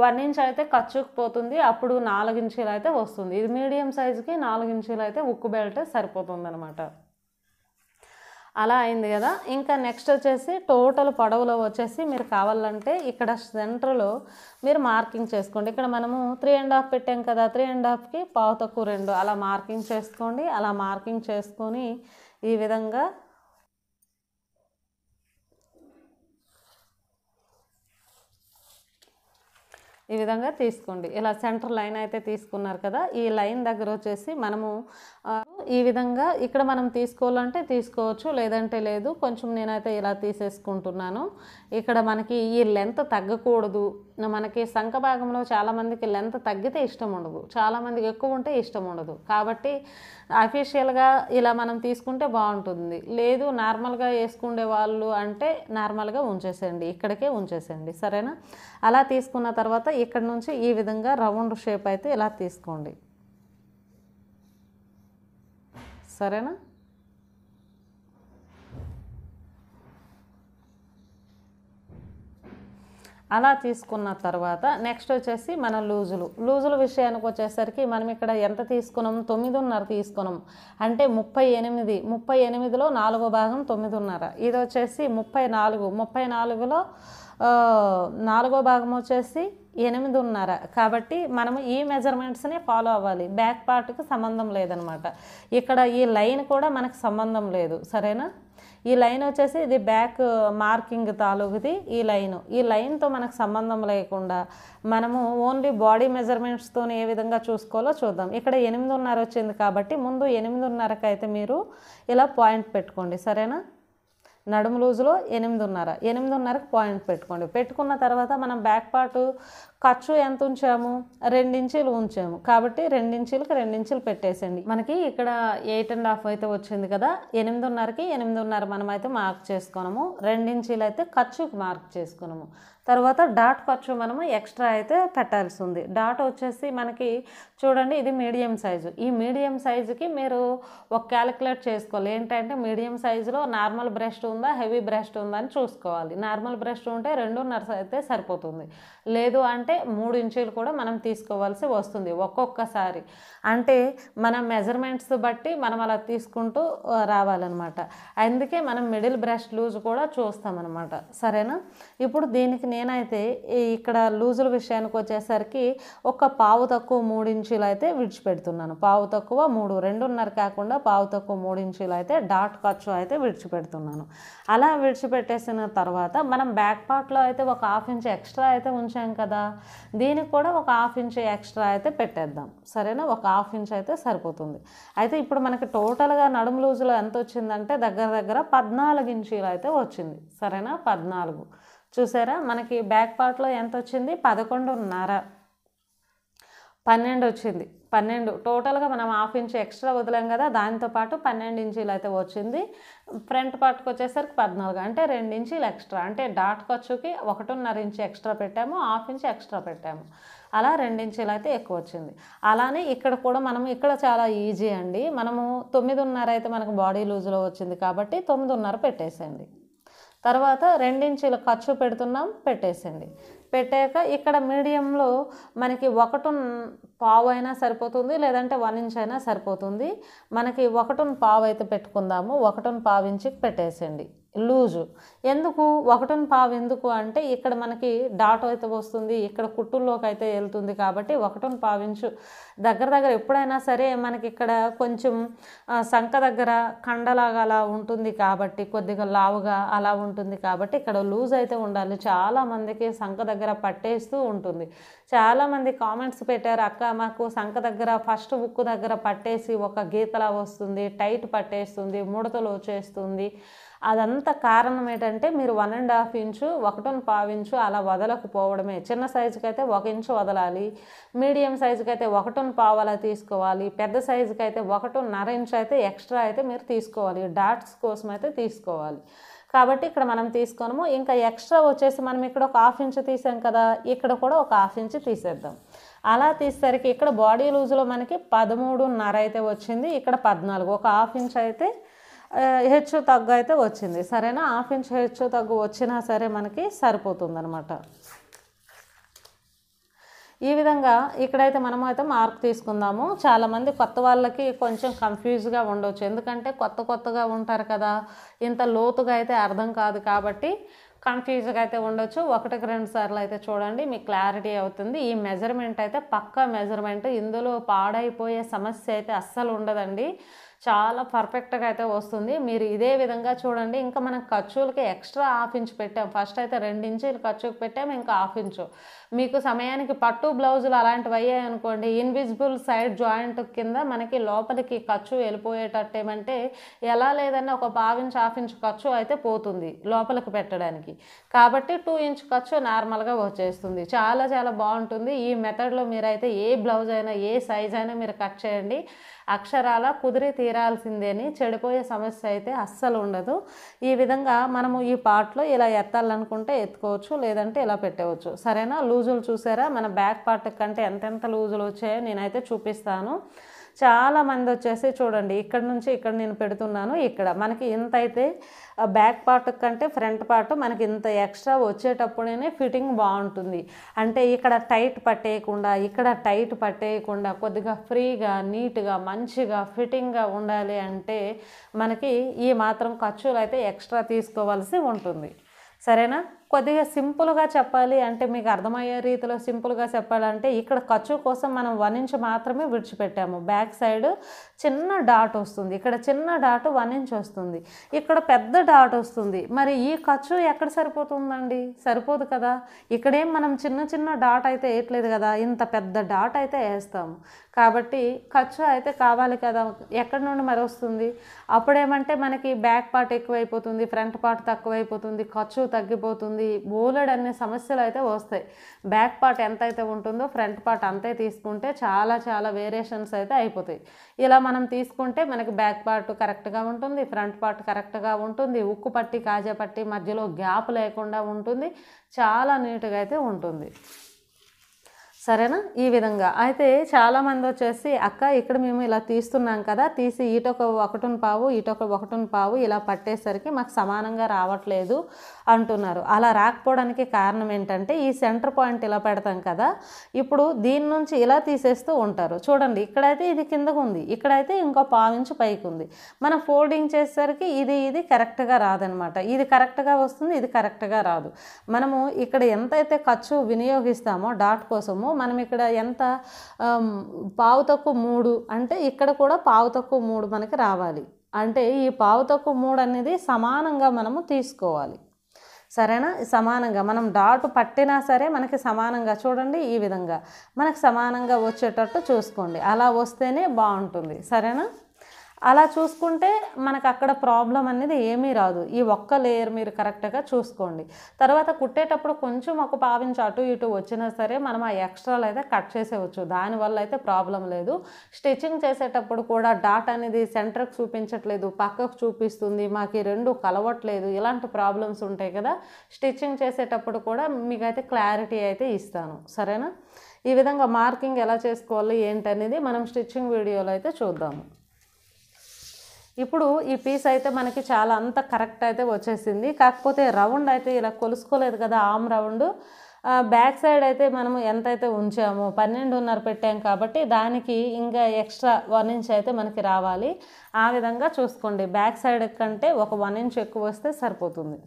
Speaker 1: వన్ ఇంచ్ అయితే ఖర్చుకుపోతుంది అప్పుడు నాలుగు ఇంచీలు అయితే వస్తుంది ఇది మీడియం సైజుకి నాలుగు ఇంచీలు అయితే ఉక్కు బెల్ట్ సరిపోతుంది అనమాట అలా అయింది కదా ఇంకా నెక్స్ట్ వచ్చేసి టోటల్ పొడవులో వచ్చేసి మీరు కావాలంటే ఇక్కడ సెంటర్లో మీరు మార్కింగ్ చేసుకోండి ఇక్కడ మనము త్రీ అండ్ హాఫ్ పెట్టాం కదా త్రీ అండ్ హాఫ్కి పావు తక్కువ రెండు అలా మార్కింగ్ చేసుకోండి అలా మార్కింగ్ చేసుకొని ఈ విధంగా ఈ విధంగా తీసుకోండి ఇలా సెంటర్ లైన్ అయితే తీసుకున్నారు కదా ఈ లైన్ దగ్గర వచ్చేసి మనము ఈ విధంగా ఇక్కడ మనం తీసుకోవాలంటే తీసుకోవచ్చు లేదంటే లేదు కొంచెం నేనైతే ఇలా తీసేసుకుంటున్నాను ఇక్కడ మనకి ఈ లెంత్ తగ్గకూడదు మనకి సంఖ భాగంలో చాలామందికి లెంత్ తగ్గితే ఇష్టం ఉండదు చాలామందికి ఎక్కువ ఉంటే ఇష్టం ఉండదు కాబట్టి అఫీషియల్గా ఇలా మనం తీసుకుంటే బాగుంటుంది లేదు నార్మల్గా వేసుకునే వాళ్ళు అంటే నార్మల్గా ఉంచేసేయండి ఇక్కడికే ఉంచేసేయండి సరేనా అలా తీసుకున్న తర్వాత ఇక్కడ నుంచి ఈ విధంగా రౌండ్ షేప్ అయితే ఇలా తీసుకోండి సరేనా అలా తీసుకున్న తర్వాత నెక్స్ట్ వచ్చేసి మన లూజులు లూజుల విషయానికి వచ్చేసరికి మనం ఇక్కడ ఎంత తీసుకున్నాం తొమ్మిదిన్నర తీసుకున్నాం అంటే ముప్పై ఎనిమిది ముప్పై ఎనిమిదిలో నాలుగో భాగం తొమ్మిదిన్నర ఇది వచ్చేసి ముప్పై నాలుగు ముప్పై నాలుగులో నాలుగో భాగం వచ్చేసి ఎనిమిదిన్నర కాబట్టి మనము ఈ మెజర్మెంట్స్నే ఫాలో అవ్వాలి బ్యాక్ పార్ట్కి సంబంధం లేదనమాట ఇక్కడ ఈ లైన్ కూడా మనకు సంబంధం లేదు సరేనా ఈ లైన్ వచ్చేసి ఇది బ్యాక్ మార్కింగ్ తాలూకుది ఈ లైన్ ఈ లైన్తో మనకు సంబంధం లేకుండా మనము ఓన్లీ బాడీ మెజర్మెంట్స్తో ఏ విధంగా చూసుకోవాలో చూద్దాం ఇక్కడ ఎనిమిదిన్నర వచ్చింది కాబట్టి ముందు ఎనిమిదిన్నరకు అయితే మీరు ఇలా పాయింట్ పెట్టుకోండి సరేనా నడుము లూజులో ఎనిమిదిన్నర ఎనిమిదిన్నరకు పాయింట్ పెట్టుకోండి పెట్టుకున్న తర్వాత మనం బ్యాక్ పార్ట్ ఖర్చు ఎంత ఉంచాము రెండించీలు ఉంచాము కాబట్టి రెండించీలకు రెండించీలు పెట్టేసండి మనకి ఇక్కడ ఎయిట్ అండ్ హాఫ్ అయితే వచ్చింది కదా ఎనిమిదిన్నరకి ఎనిమిదిన్నర మనం అయితే మార్క్ చేసుకున్నాము రెండించీలు అయితే ఖర్చుకి మార్క్ చేసుకున్నాము తర్వాత డాట్ ఖర్చు మనము ఎక్స్ట్రా అయితే పెట్టాల్సి ఉంది డాట్ వచ్చేసి మనకి చూడండి ఇది మీడియం సైజు ఈ మీడియం సైజుకి మీరు ఒక క్యాలిక్యులేట్ చేసుకోవాలి ఏంటంటే మీడియం సైజులో నార్మల్ బ్రష్ ఉందా హెవీ బ్రష్ ఉందా అని చూసుకోవాలి నార్మల్ బ్రష్ ఉంటే రెండున్నర అయితే సరిపోతుంది లేదు అంటే అంటే మూడు ఇంచులు కూడా మనం తీసుకోవాల్సి వస్తుంది ఒక్కొక్కసారి అంటే మన మెజర్మెంట్స్ బట్టి మనం అలా తీసుకుంటూ రావాలన్నమాట అందుకే మనం మిడిల్ బ్రష్ లూజ్ కూడా చూస్తామన్నమాట సరేనా ఇప్పుడు దీనికి నేనైతే ఇక్కడ లూజుల విషయానికి వచ్చేసరికి ఒక పావు తక్కువ మూడు ఇంచులు అయితే విడిచిపెడుతున్నాను పావు తక్కువ మూడు రెండున్నర కాకుండా పావు తక్కువ మూడు ఇంచులు అయితే డాట్ ఖర్చు అయితే విడిచిపెడుతున్నాను అలా విడిచిపెట్టేసిన తర్వాత మనం బ్యాక్ పార్ట్లో అయితే ఒక హాఫ్ ఇంచ్ ఎక్స్ట్రా అయితే ఉంచాం కదా దీనికి కూడా ఒక హాఫ్ ఇంచ్ ఎక్స్ట్రా అయితే పెట్టేద్దాం సరేనా ఒక హాఫ్ ఇంచ్ అయితే సరిపోతుంది అయితే ఇప్పుడు మనకి టోటల్గా నడుము లూజులో ఎంత వచ్చిందంటే దగ్గర దగ్గర పద్నాలుగు ఇంచీలు అయితే వచ్చింది సరేనా పద్నాలుగు చూసారా మనకి బ్యాక్ పార్ట్లో ఎంత వచ్చింది పదకొండున్నర పన్నెండు వచ్చింది పన్నెండు టోటల్గా మనం హాఫ్ ఇంచ్ ఎక్స్ట్రా వదిలాం కదా దాంతోపాటు పన్నెండు ఇంచీలు అయితే వచ్చింది ఫ్రంట్ పార్ట్కి వచ్చేసరికి పద్నాలుగు అంటే రెండు ఇంచీలు ఎక్స్ట్రా అంటే డాట్ ఖర్చుకి ఒకటిన్నర ఇంచు ఎక్స్ట్రా పెట్టాము హాఫ్ ఇంచ్ ఎక్స్ట్రా పెట్టాము అలా ఇంచీలు అయితే ఎక్కువ వచ్చింది అలానే ఇక్కడ కూడా మనం ఇక్కడ చాలా ఈజీ అండి మనము తొమ్మిదిన్నర అయితే మనకు బాడీ లూజ్లో వచ్చింది కాబట్టి తొమ్మిదిన్నర పెట్టేసేయండి తర్వాత రెండించీల ఖర్చు పెడుతున్నాం పెట్టేసేయండి పెట్టాక ఇక్కడ మీడియంలో మనకి ఒకటి పావు అయినా సరిపోతుంది లేదంటే వన్ ఇంచ్ అయినా సరిపోతుంది మనకి ఒకటిన్ పావు అయితే పెట్టుకుందాము ఒకటిన్ పావు ఇంచుకి పెట్టేసేయండి లూజు ఎందుకు ఒకటిని పావు ఎందుకు అంటే ఇక్కడ మనకి డాట్ అయితే వస్తుంది ఇక్కడ కుట్టుల్లోకి అయితే వెళ్తుంది కాబట్టి ఒకటిని పావించు దగ్గర దగ్గర ఎప్పుడైనా సరే మనకి ఇక్కడ కొంచెం సంఖ దగ్గర కండలాగా అలా ఉంటుంది కాబట్టి కొద్దిగా లావుగా అలా ఉంటుంది కాబట్టి ఇక్కడ లూజ్ అయితే ఉండాలి చాలామందికి సంఖ దగ్గర పట్టేస్తూ ఉంటుంది చాలామంది కామెంట్స్ పెట్టారు అక్క మాకు సంఖ దగ్గర ఫస్ట్ బుక్ దగ్గర పట్టేసి ఒక గీతలా వస్తుంది టైట్ పట్టేస్తుంది ముడతలు వచ్చేస్తుంది అదంతా కారణం ఏంటంటే మీరు వన్ అండ్ హాఫ్ ఇంచు ఒకటొని పావించు అలా వదలకపోవడమే చిన్న సైజుకి అయితే ఒక ఇంచు వదలాలి మీడియం సైజుకి అయితే ఒకటొని పావు అలా తీసుకోవాలి పెద్ద సైజుకి అయితే నర ఇంచు అయితే ఎక్స్ట్రా అయితే మీరు తీసుకోవాలి డాట్స్ కోసం అయితే తీసుకోవాలి కాబట్టి ఇక్కడ మనం తీసుకోము ఇంకా ఎక్స్ట్రా వచ్చేసి మనం ఇక్కడ ఒక హాఫ్ ఇంచు తీసాం కదా ఇక్కడ కూడా ఒక హాఫ్ ఇంచు తీసేద్దాం అలా తీసేసరికి ఇక్కడ బాడీ లూజ్లో మనకి పదమూడున్నర అయితే వచ్చింది ఇక్కడ పద్నాలుగు ఒక హాఫ్ ఇంచ్ అయితే హెచ్చు తగ్గు అయితే వచ్చింది సరేనా హాఫ్ ఇంచ్ హెచ్చు తగ్గు వచ్చినా సరే మనకి సరిపోతుంది అనమాట ఈ విధంగా ఇక్కడైతే మనం అయితే మార్క్ తీసుకుందాము చాలామంది కొత్త వాళ్ళకి కొంచెం కన్ఫ్యూజ్గా ఉండవచ్చు ఎందుకంటే కొత్త కొత్తగా ఉంటారు కదా ఇంత లోతుగా అయితే అర్థం కాదు కాబట్టి కన్ఫ్యూజ్గా అయితే ఉండొచ్చు ఒకటికి రెండు సార్లు అయితే చూడండి మీకు క్లారిటీ అవుతుంది ఈ మెజర్మెంట్ అయితే పక్కా మెజర్మెంట్ ఇందులో పాడైపోయే సమస్య అయితే అస్సలు ఉండదండి చాలా పర్ఫెక్ట్గా అయితే వస్తుంది మీరు ఇదే విధంగా చూడండి ఇంకా మనం ఖర్చులకి ఎక్స్ట్రా హాఫ్ ఇంచు పెట్టాం ఫస్ట్ అయితే రెండు ఇంచులు ఖర్చుకు పెట్టాము ఇంకా హాఫ్ ఇంచు మీకు సమయానికి పట్టు బ్లౌజులు అలాంటివి అయ్యాయి అనుకోండి ఇన్విజిబుల్ సైడ్ జాయింట్ కింద మనకి లోపలికి ఖర్చు వెళ్ళిపోయేటట్టు ఏమంటే ఎలా లేదన్నా ఒక పావించ్ హాఫ్ ఇంచు ఖర్చు అయితే పోతుంది లోపలికి పెట్టడానికి కాబట్టి టూ ఇంచ్ ఖర్చు నార్మల్గా వచ్చేస్తుంది చాలా చాలా బాగుంటుంది ఈ మెథడ్లో మీరైతే ఏ బ్లౌజ్ అయినా ఏ సైజ్ అయినా మీరు కట్ చేయండి అక్షరాల కుదిరి తీరాల్సిందే అని చెడిపోయే సమస్య అయితే అస్సలు ఉండదు ఈ విధంగా మనము ఈ పార్ట్లో ఇలా ఎత్తాలనుకుంటే ఎత్తుకోవచ్చు లేదంటే ఇలా పెట్టవచ్చు సరేనా లూజులు చూసారా మన బ్యాక్ పార్ట్ కంటే ఎంతెంత లూజులు వచ్చాయో నేనైతే చూపిస్తాను చాలామంది వచ్చేసి చూడండి ఇక్కడ నుంచి ఇక్కడ నేను పెడుతున్నాను ఇక్కడ మనకి ఇంత అయితే బ్యాక్ పార్ట్ కంటే ఫ్రంట్ పార్ట్ మనకి ఇంత ఎక్స్ట్రా వచ్చేటప్పుడేనే ఫిట్టింగ్ బాగుంటుంది అంటే ఇక్కడ టైట్ పట్టేయకుండా ఇక్కడ టైట్ పట్టేయకుండా కొద్దిగా ఫ్రీగా నీట్గా మంచిగా ఫిట్టింగ్గా ఉండాలి అంటే మనకి ఈ మాత్రం ఖర్చులు అయితే ఎక్స్ట్రా తీసుకోవాల్సి ఉంటుంది సరేనా కొద్దిగా సింపుల్గా చెప్పాలి అంటే మీకు అర్థమయ్యే రీతిలో సింపుల్గా చెప్పాలంటే ఇక్కడ ఖర్చు కోసం మనం వన్ ఇంచ్ మాత్రమే విడిచిపెట్టాము బ్యాక్ సైడ్ చిన్న డాట్ వస్తుంది ఇక్కడ చిన్న డాట్ వన్ ఇంచ్ వస్తుంది ఇక్కడ పెద్ద డాట్ వస్తుంది మరి ఈ ఖర్చు ఎక్కడ సరిపోతుందండి సరిపోదు కదా ఇక్కడేం మనం చిన్న చిన్న డాట్ అయితే వేయట్లేదు కదా ఇంత పెద్ద డాట్ అయితే వేస్తాము కాబట్టి ఖర్చు అయితే కావాలి కదా ఎక్కడి నుండి మరి వస్తుంది అప్పుడేమంటే మనకి బ్యాక్ పార్ట్ ఎక్కువైపోతుంది ఫ్రంట్ పార్ట్ తక్కువైపోతుంది ఖర్చు తగ్గిపోతుంది వస్తుంది బోలెడ్ అనే సమస్యలు అయితే వస్తాయి బ్యాక్ పార్ట్ ఎంత అయితే ఉంటుందో ఫ్రంట్ పార్ట్ అంతే తీసుకుంటే చాలా చాలా వేరియేషన్స్ అయితే అయిపోతాయి ఇలా మనం తీసుకుంటే మనకి బ్యాక్ పార్ట్ కరెక్ట్గా ఉంటుంది ఫ్రంట్ పార్ట్ కరెక్ట్గా ఉంటుంది ఉక్కు పట్టి కాజా పట్టి మధ్యలో గ్యాప్ లేకుండా ఉంటుంది చాలా నీట్గా అయితే ఉంటుంది సరేనా ఈ విధంగా అయితే చాలామంది వచ్చేసి అక్క ఇక్కడ మేము ఇలా తీస్తున్నాం కదా తీసి ఈటొక ఒకటిని పావు ఈటొక ఒకటిని పావు ఇలా పట్టేసరికి మాకు సమానంగా రావట్లేదు అంటున్నారు అలా రాకపోవడానికి కారణం ఏంటంటే ఈ సెంటర్ పాయింట్ ఇలా పెడతాం కదా ఇప్పుడు దీని నుంచి ఇలా తీసేస్తూ ఉంటారు చూడండి ఇక్కడైతే ఇది కిందకు ఉంది ఇక్కడైతే ఇంకో పావు ఇంచు పైకి ఉంది మనం ఫోల్డింగ్ చేసేసరికి ఇది ఇది కరెక్ట్గా రాదనమాట ఇది కరెక్ట్గా వస్తుంది ఇది కరెక్ట్గా రాదు మనము ఇక్కడ ఎంతైతే ఖర్చు వినియోగిస్తామో డాట్ కోసము మనం ఇక్కడ ఎంత పావు తక్కువ మూడు అంటే ఇక్కడ కూడా పావు తక్కువ మూడు మనకి రావాలి అంటే ఈ పావు తక్కువ మూడు అనేది సమానంగా మనము తీసుకోవాలి సరేనా సమానంగా మనం డాట్ పట్టినా సరే మనకి సమానంగా చూడండి ఈ విధంగా మనకు సమానంగా వచ్చేటట్టు చూసుకోండి అలా వస్తేనే బాగుంటుంది సరేనా అలా చూసుకుంటే మనకు అక్కడ ప్రాబ్లం అనేది ఏమీ రాదు ఈ ఒక్క లేయర్ మీరు కరెక్ట్గా చూసుకోండి తర్వాత కుట్టేటప్పుడు కొంచెం ఒక పావించి అటు ఇటు వచ్చినా సరే మనం ఆ ఎక్స్ట్రాలు అయితే కట్ చేసేవచ్చు దానివల్ల అయితే ప్రాబ్లం లేదు స్టిచ్చింగ్ చేసేటప్పుడు కూడా డాట్ అనేది సెంటర్కి చూపించట్లేదు పక్కకు చూపిస్తుంది మాకు ఈ రెండు కలవట్లేదు ఇలాంటి ప్రాబ్లమ్స్ ఉంటాయి కదా స్టిచ్చింగ్ చేసేటప్పుడు కూడా మీకైతే క్లారిటీ అయితే ఇస్తాను సరేనా ఈ విధంగా మార్కింగ్ ఎలా చేసుకోవాలి ఏంటనేది మనం స్టిచ్చింగ్ వీడియోలో అయితే చూద్దాము ఇప్పుడు ఈ పీస్ అయితే మనకి చాలా అంత కరెక్ట్ అయితే వచ్చేసింది కాకపోతే రౌండ్ అయితే ఇలా కొలుసుకోలేదు కదా ఆమ్ రౌండ్ బ్యాక్ సైడ్ అయితే మనము ఎంత అయితే ఉంచాము పన్నెండున్నర పెట్టాం కాబట్టి దానికి ఇంకా ఎక్స్ట్రా వన్ ఇంచ్ అయితే మనకి రావాలి ఆ విధంగా చూసుకోండి బ్యాక్ సైడ్ కంటే ఒక వన్ ఇంచ్ ఎక్కువ వస్తే సరిపోతుంది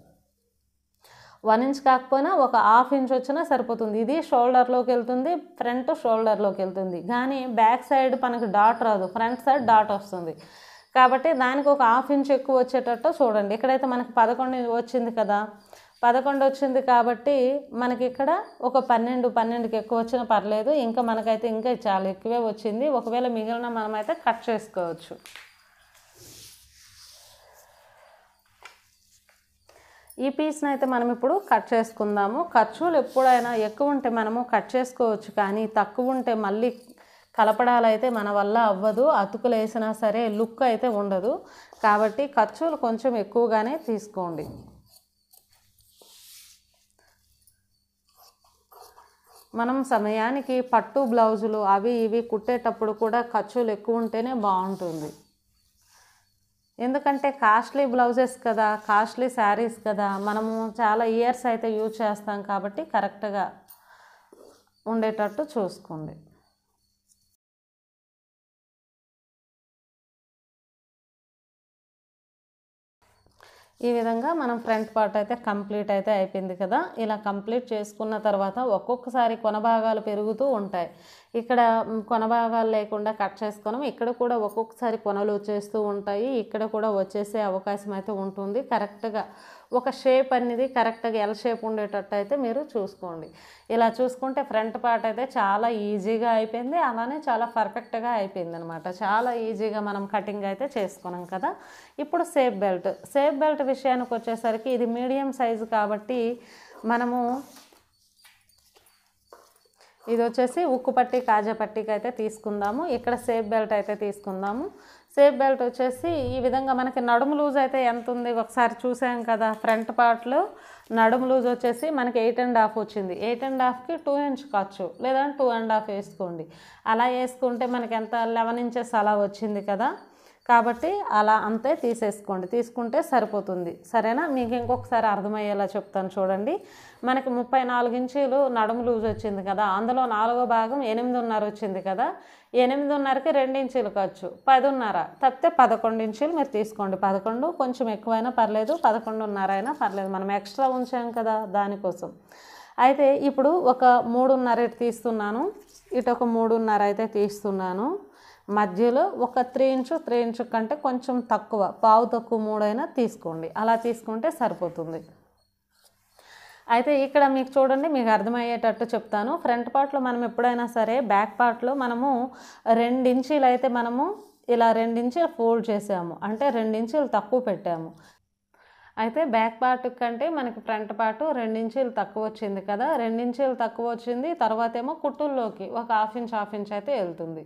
Speaker 1: వన్ ఇంచ్ కాకపోయినా ఒక హాఫ్ ఇంచ్ వచ్చినా సరిపోతుంది ఇది షోల్డర్లోకి వెళ్తుంది ఫ్రంట్ షోల్డర్లోకి వెళ్తుంది కానీ బ్యాక్ సైడ్ మనకు డాట్ రాదు ఫ్రంట్ సైడ్ డాట్ వస్తుంది కాబట్టి దానికి ఒక హాఫ్ ఇంచ్ ఎక్కువ వచ్చేటట్టు చూడండి ఇక్కడైతే మనకి పదకొండు వచ్చింది కదా పదకొండు వచ్చింది కాబట్టి మనకి ఇక్కడ ఒక పన్నెండు పన్నెండుకి ఎక్కువ వచ్చినా పర్లేదు ఇంకా మనకైతే ఇంకా చాలా ఎక్కువే వచ్చింది ఒకవేళ మిగిలిన మనమైతే కట్ చేసుకోవచ్చు ఈ పీస్ని అయితే మనం ఇప్పుడు కట్ చేసుకుందాము ఖర్చులు ఎప్పుడైనా ఎక్కువ ఉంటే మనము కట్ చేసుకోవచ్చు కానీ తక్కువ ఉంటే మళ్ళీ కలపడాలైతే మన వల్ల అవ్వదు అతుకులు వేసినా సరే లుక్ అయితే ఉండదు కాబట్టి ఖర్చులు కొంచెం ఎక్కువగానే తీసుకోండి మనం సమయానికి పట్టు బ్లౌజులు అవి ఇవి కుట్టేటప్పుడు కూడా ఖర్చులు ఎక్కువ ఉంటేనే బాగుంటుంది ఎందుకంటే కాస్ట్లీ బ్లౌజెస్ కదా కాస్ట్లీ శారీస్ కదా మనము చాలా ఇయర్స్ అయితే యూజ్ చేస్తాం కాబట్టి కరెక్ట్గా ఉండేటట్టు చూసుకోండి ఈ విధంగా మనం ఫ్రంట్ పార్ట్ అయితే కంప్లీట్ అయితే అయిపోయింది కదా ఇలా కంప్లీట్ చేసుకున్న తర్వాత ఒక్కొక్కసారి కొన భాగాలు పెరుగుతూ ఉంటాయి ఇక్కడ కొన భాగాలు లేకుండా కట్ చేసుకోవడం ఇక్కడ కూడా ఒక్కొక్కసారి కొనలు వచ్చేస్తూ ఉంటాయి ఇక్కడ కూడా వచ్చేసే అవకాశం అయితే ఉంటుంది కరెక్ట్గా ఒక షేప్ అనేది కరెక్ట్గా ఎల్ షేప్ ఉండేటట్టు అయితే మీరు చూసుకోండి ఇలా చూసుకుంటే ఫ్రంట్ పార్ట్ అయితే చాలా ఈజీగా అయిపోయింది అలానే చాలా పర్ఫెక్ట్గా అయిపోయింది అనమాట చాలా ఈజీగా మనం కటింగ్ అయితే చేసుకున్నాం కదా ఇప్పుడు సేఫ్ బెల్ట్ సేఫ్ బెల్ట్ విషయానికి వచ్చేసరికి ఇది మీడియం సైజు కాబట్టి మనము ఇది వచ్చేసి ఉక్కు పట్టి కాజా పట్టికి అయితే తీసుకుందాము ఇక్కడ సేఫ్ బెల్ట్ అయితే తీసుకుందాము సేఫ్ బెల్ట్ వచ్చేసి ఈ విధంగా మనకి నడుము లూజ్ అయితే ఎంత ఉంది ఒకసారి చూసాం కదా ఫ్రంట్ పార్ట్లో నడుము లూజ్ వచ్చేసి మనకి ఎయిట్ అండ్ హాఫ్ వచ్చింది ఎయిట్ అండ్ హాఫ్కి టూ ఇంచ్ ఖర్చు లేదంటే టూ అండ్ హాఫ్ వేసుకోండి అలా వేసుకుంటే మనకి ఎంత లెవెన్ ఇంచెస్ అలా వచ్చింది కదా కాబట్టి అలా అంతే తీసేసుకోండి తీసుకుంటే సరిపోతుంది సరేనా మీకు ఇంకొకసారి అర్థమయ్యేలా చెప్తాను చూడండి మనకి ముప్పై నాలుగు ఇంచీలు నడుము లూజ్ వచ్చింది కదా అందులో నాలుగో భాగం ఎనిమిదిన్నర వచ్చింది కదా ఎనిమిదిన్నరకి రెండు ఇంచీలు ఖర్చు పదిన్నర తప్పితే పదకొండు ఇంచీలు మీరు తీసుకోండి పదకొండు కొంచెం ఎక్కువైనా పర్లేదు పదకొండున్నర అయినా పర్లేదు మనం ఎక్స్ట్రా ఉంచాం కదా దానికోసం అయితే ఇప్పుడు ఒక మూడున్నర తీస్తున్నాను ఇటు ఒక మూడున్నర అయితే తీస్తున్నాను మధ్యలో ఒక త్రీ ఇంచు త్రీ ఇంచు కంటే కొంచెం తక్కువ పావు తక్కువ మూడైనా తీసుకోండి అలా తీసుకుంటే సరిపోతుంది అయితే ఇక్కడ మీకు చూడండి మీకు అర్థమయ్యేటట్టు చెప్తాను ఫ్రంట్ పార్ట్లో మనం ఎప్పుడైనా సరే బ్యాక్ పార్ట్లో మనము రెండించీలు అయితే మనము ఇలా రెండించీలు ఫోల్డ్ చేసాము అంటే రెండించీలు తక్కువ పెట్టాము అయితే బ్యాక్ పార్ట్ కంటే మనకి ఫ్రంట్ పార్ట్ రెండించీలు తక్కువ వచ్చింది కదా రెండించీలు తక్కువ వచ్చింది తర్వాత ఏమో కుట్టుల్లోకి ఒక హాఫ్ ఇంచ్ హాఫ్ ఇంచ్ అయితే వెళ్తుంది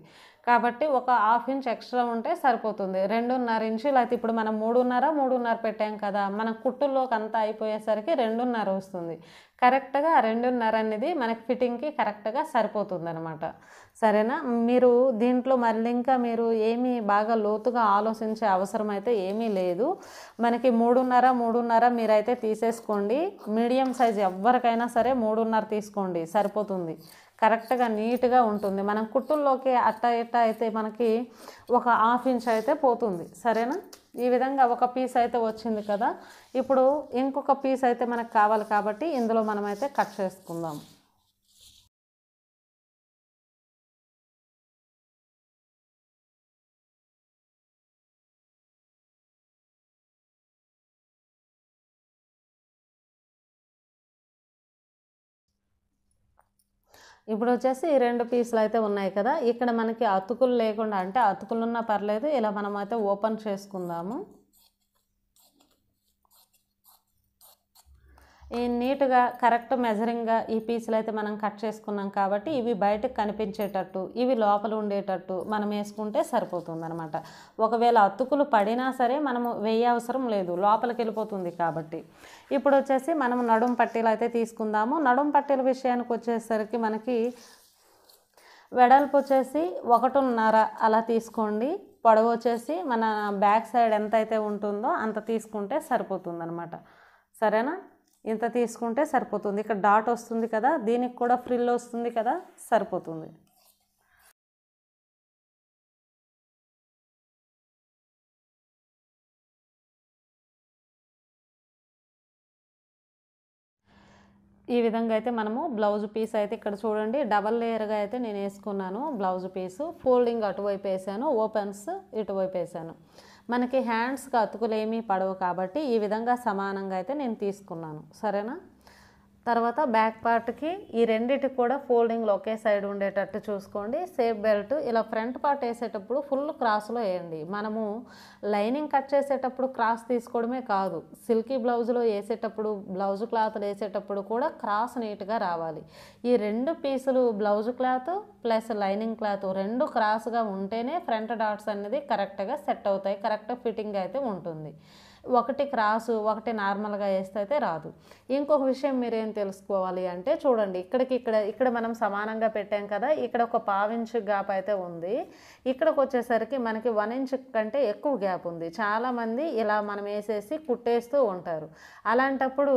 Speaker 1: కాబట్టి ఒక హాఫ్ ఇంచ్ ఎక్స్ట్రా ఉంటే సరిపోతుంది రెండున్నర ఇంచు లేకపోతే ఇప్పుడు మనం మూడున్నర మూడున్నర పెట్టాం కదా మన కుట్టులోకి అంతా అయిపోయేసరికి రెండున్నర వస్తుంది కరెక్ట్గా రెండున్నర అనేది మనకి ఫిట్టింగ్కి కరెక్ట్గా సరిపోతుంది అనమాట సరేనా మీరు దీంట్లో మళ్ళీ ఇంకా మీరు ఏమీ బాగా లోతుగా ఆలోచించే అవసరం అయితే ఏమీ లేదు మనకి మూడున్నర మూడున్నర మీరైతే తీసేసుకోండి మీడియం సైజ్ ఎవరికైనా సరే మూడున్నర తీసుకోండి సరిపోతుంది కరెక్ట్గా నీట్గా ఉంటుంది మనం కుట్టుల్లోకి అట్ట ఇట్ట అయితే మనకి ఒక హాఫ్ ఇంచ్ అయితే పోతుంది సరేనా ఈ విధంగా ఒక పీస్ అయితే వచ్చింది కదా ఇప్పుడు ఇంకొక పీస్ అయితే మనకు కావాలి కాబట్టి ఇందులో మనమైతే కట్ చేసుకుందాం ఇప్పుడు వచ్చేసి రెండు పీసులు అయితే ఉన్నాయి కదా ఇక్కడ మనకి అతుకులు లేకుండా అంటే అతుకులున్నా పర్లేదు ఇలా మనమైతే ఓపెన్ చేసుకుందాము నీట్గా కరెక్ట్ మెజరింగ్గా ఈ పీసులు అయితే మనం కట్ చేసుకున్నాం కాబట్టి ఇవి బయటకు కనిపించేటట్టు ఇవి లోపల ఉండేటట్టు మనం వేసుకుంటే సరిపోతుందనమాట ఒకవేళ అతుకులు పడినా సరే మనము వేయ అవసరం లేదు లోపలికి వెళ్ళిపోతుంది కాబట్టి ఇప్పుడు వచ్చేసి మనం నడుం పట్టీలు అయితే తీసుకుందాము నడుం పట్టీల విషయానికి వచ్చేసరికి మనకి వెడల్పు వచ్చేసి ఒకటిన్నర అలా తీసుకోండి పొడవు వచ్చేసి మన బ్యాక్ సైడ్ ఎంత అయితే ఉంటుందో అంత తీసుకుంటే సరిపోతుందనమాట సరేనా ఇంత తీసుకుంటే సరిపోతుంది ఇక్కడ డాట్ వస్తుంది కదా దీనికి కూడా ఫ్రిల్ వస్తుంది కదా సరిపోతుంది ఈ విధంగా అయితే మనము బ్లౌజ్ పీస్ అయితే ఇక్కడ చూడండి డబల్ లేయర్గా అయితే నేను వేసుకున్నాను బ్లౌజ్ పీసు ఫోల్డింగ్ అటువైపు వేసాను ఓపెన్స్ ఇటువైపు వేసాను మనకి హ్యాండ్స్కి అతుకులేమీ పడవు కాబట్టి ఈ విధంగా సమానంగా అయితే నేను తీసుకున్నాను సరేనా తర్వాత బ్యాక్ పార్ట్కి ఈ రెండిటికి కూడా ఫోల్డింగ్లు ఒకే సైడ్ ఉండేటట్టు చూసుకోండి సేఫ్ బెల్ట్ ఇలా ఫ్రంట్ పార్ట్ వేసేటప్పుడు ఫుల్ క్రాస్లో వేయండి మనము లైనింగ్ కట్ చేసేటప్పుడు క్రాస్ తీసుకోవడమే కాదు సిల్కీ బ్లౌజ్లో వేసేటప్పుడు బ్లౌజ్ క్లాత్లు వేసేటప్పుడు కూడా క్రాస్ నీట్గా రావాలి ఈ రెండు పీసులు blouse cloth plus lining cloth రెండు క్రాస్గా ఉంటేనే ఫ్రంట్ డాట్స్ అనేది కరెక్ట్గా సెట్ అవుతాయి కరెక్ట్ ఫిట్టింగ్ అయితే ఉంటుంది ఒకటి క్రాసు ఒకటి నార్మల్గా వేస్తే అయితే రాదు ఇంకొక విషయం మీరేం తెలుసుకోవాలి అంటే చూడండి ఇక్కడికి ఇక్కడ ఇక్కడ మనం సమానంగా పెట్టాం కదా ఇక్కడ ఒక పావించ్ గ్యాప్ అయితే ఉంది ఇక్కడికి వచ్చేసరికి మనకి వన్ ఇంచ్ కంటే ఎక్కువ గ్యాప్ ఉంది చాలామంది ఇలా మనం వేసేసి కుట్టేస్తూ ఉంటారు అలాంటప్పుడు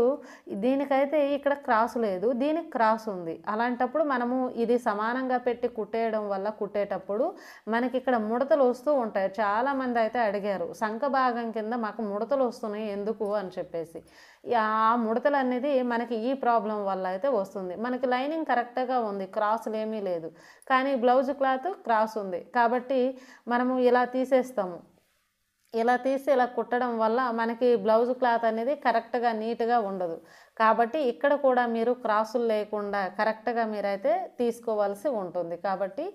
Speaker 1: దీనికైతే ఇక్కడ క్రాస్ లేదు దీనికి క్రాస్ ఉంది అలాంటప్పుడు మనము ఇది సమానంగా పెట్టి కుట్టేయడం వల్ల కుట్టేటప్పుడు మనకి ఇక్కడ ముడతలు వస్తూ ఉంటాయి చాలామంది అయితే అడిగారు సంఖ భాగం కింద మాకు ముడతలు ముడతలు వస్తున్నాయి ఎందుకు అని చెప్పేసి ఆ ముడతలు అనేది మనకి ఈ ప్రాబ్లం వల్ల అయితే వస్తుంది మనకి లైనింగ్ కరెక్ట్గా ఉంది క్రాసులు ఏమీ లేదు కానీ బ్లౌజ్ క్లాత్ క్రాస్ ఉంది కాబట్టి మనము ఇలా తీసేస్తాము ఇలా తీసి ఇలా కుట్టడం వల్ల మనకి బ్లౌజ్ క్లాత్ అనేది కరెక్ట్గా నీట్గా ఉండదు కాబట్టి ఇక్కడ కూడా మీరు క్రాసులు లేకుండా కరెక్ట్గా మీరైతే తీసుకోవాల్సి ఉంటుంది కాబట్టి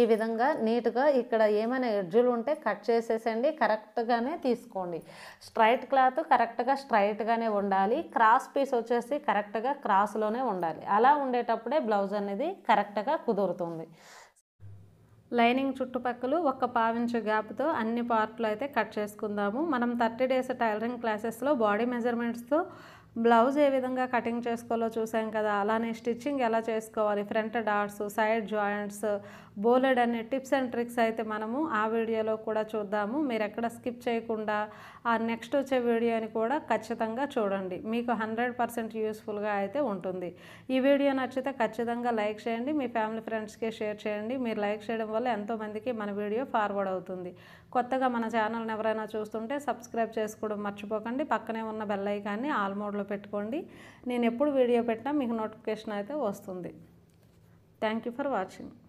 Speaker 1: ఈ విధంగా నీట్గా ఇక్కడ ఏమైనా ఎడ్జులు ఉంటే కట్ చేసేసండి కరెక్ట్గానే తీసుకోండి స్ట్రైట్ క్లాత్ కరెక్ట్గా స్ట్రైట్గానే ఉండాలి క్రాస్ పీస్ వచ్చేసి కరెక్ట్గా క్రాస్లోనే ఉండాలి అలా ఉండేటప్పుడే బ్లౌజ్ అనేది కరెక్ట్గా కుదురుతుంది లైనింగ్ చుట్టుపక్కల ఒక్క పావించు గ్యాప్తో అన్ని పార్ట్లు అయితే కట్ చేసుకుందాము మనం థర్టీ డేస్ టైలరింగ్ క్లాసెస్లో బాడీ మెజర్మెంట్స్తో బ్లౌజ్ ఏ విధంగా కటింగ్ చేసుకోవాలో చూసాం కదా అలానే స్టిచ్చింగ్ ఎలా చేసుకోవాలి ఫ్రంట్ డాట్స్ సైడ్ జాయింట్స్ బోలెడ్ అనే టిప్స్ అండ్ ట్రిక్స్ అయితే మనము ఆ వీడియోలో కూడా చూద్దాము మీరు ఎక్కడ స్కిప్ చేయకుండా ఆ నెక్స్ట్ వచ్చే వీడియోని కూడా ఖచ్చితంగా చూడండి మీకు హండ్రెడ్ పర్సెంట్ యూస్ఫుల్గా అయితే ఉంటుంది ఈ వీడియో నచ్చితే ఖచ్చితంగా లైక్ చేయండి మీ ఫ్యామిలీ ఫ్రెండ్స్కి షేర్ చేయండి మీరు లైక్ చేయడం వల్ల ఎంతోమందికి మన వీడియో ఫార్వర్డ్ అవుతుంది కొత్తగా మన ఛానల్ని ఎవరైనా చూస్తుంటే సబ్స్క్రైబ్ చేసుకోవడం మర్చిపోకండి పక్కనే ఉన్న బెల్ ఐకాన్ని ఆల్ మోడ్లో పెట్టుకోండి నేను ఎప్పుడు వీడియో పెట్టినా మీకు నోటిఫికేషన్ అయితే వస్తుంది థ్యాంక్ యూ ఫర్ వాచింగ్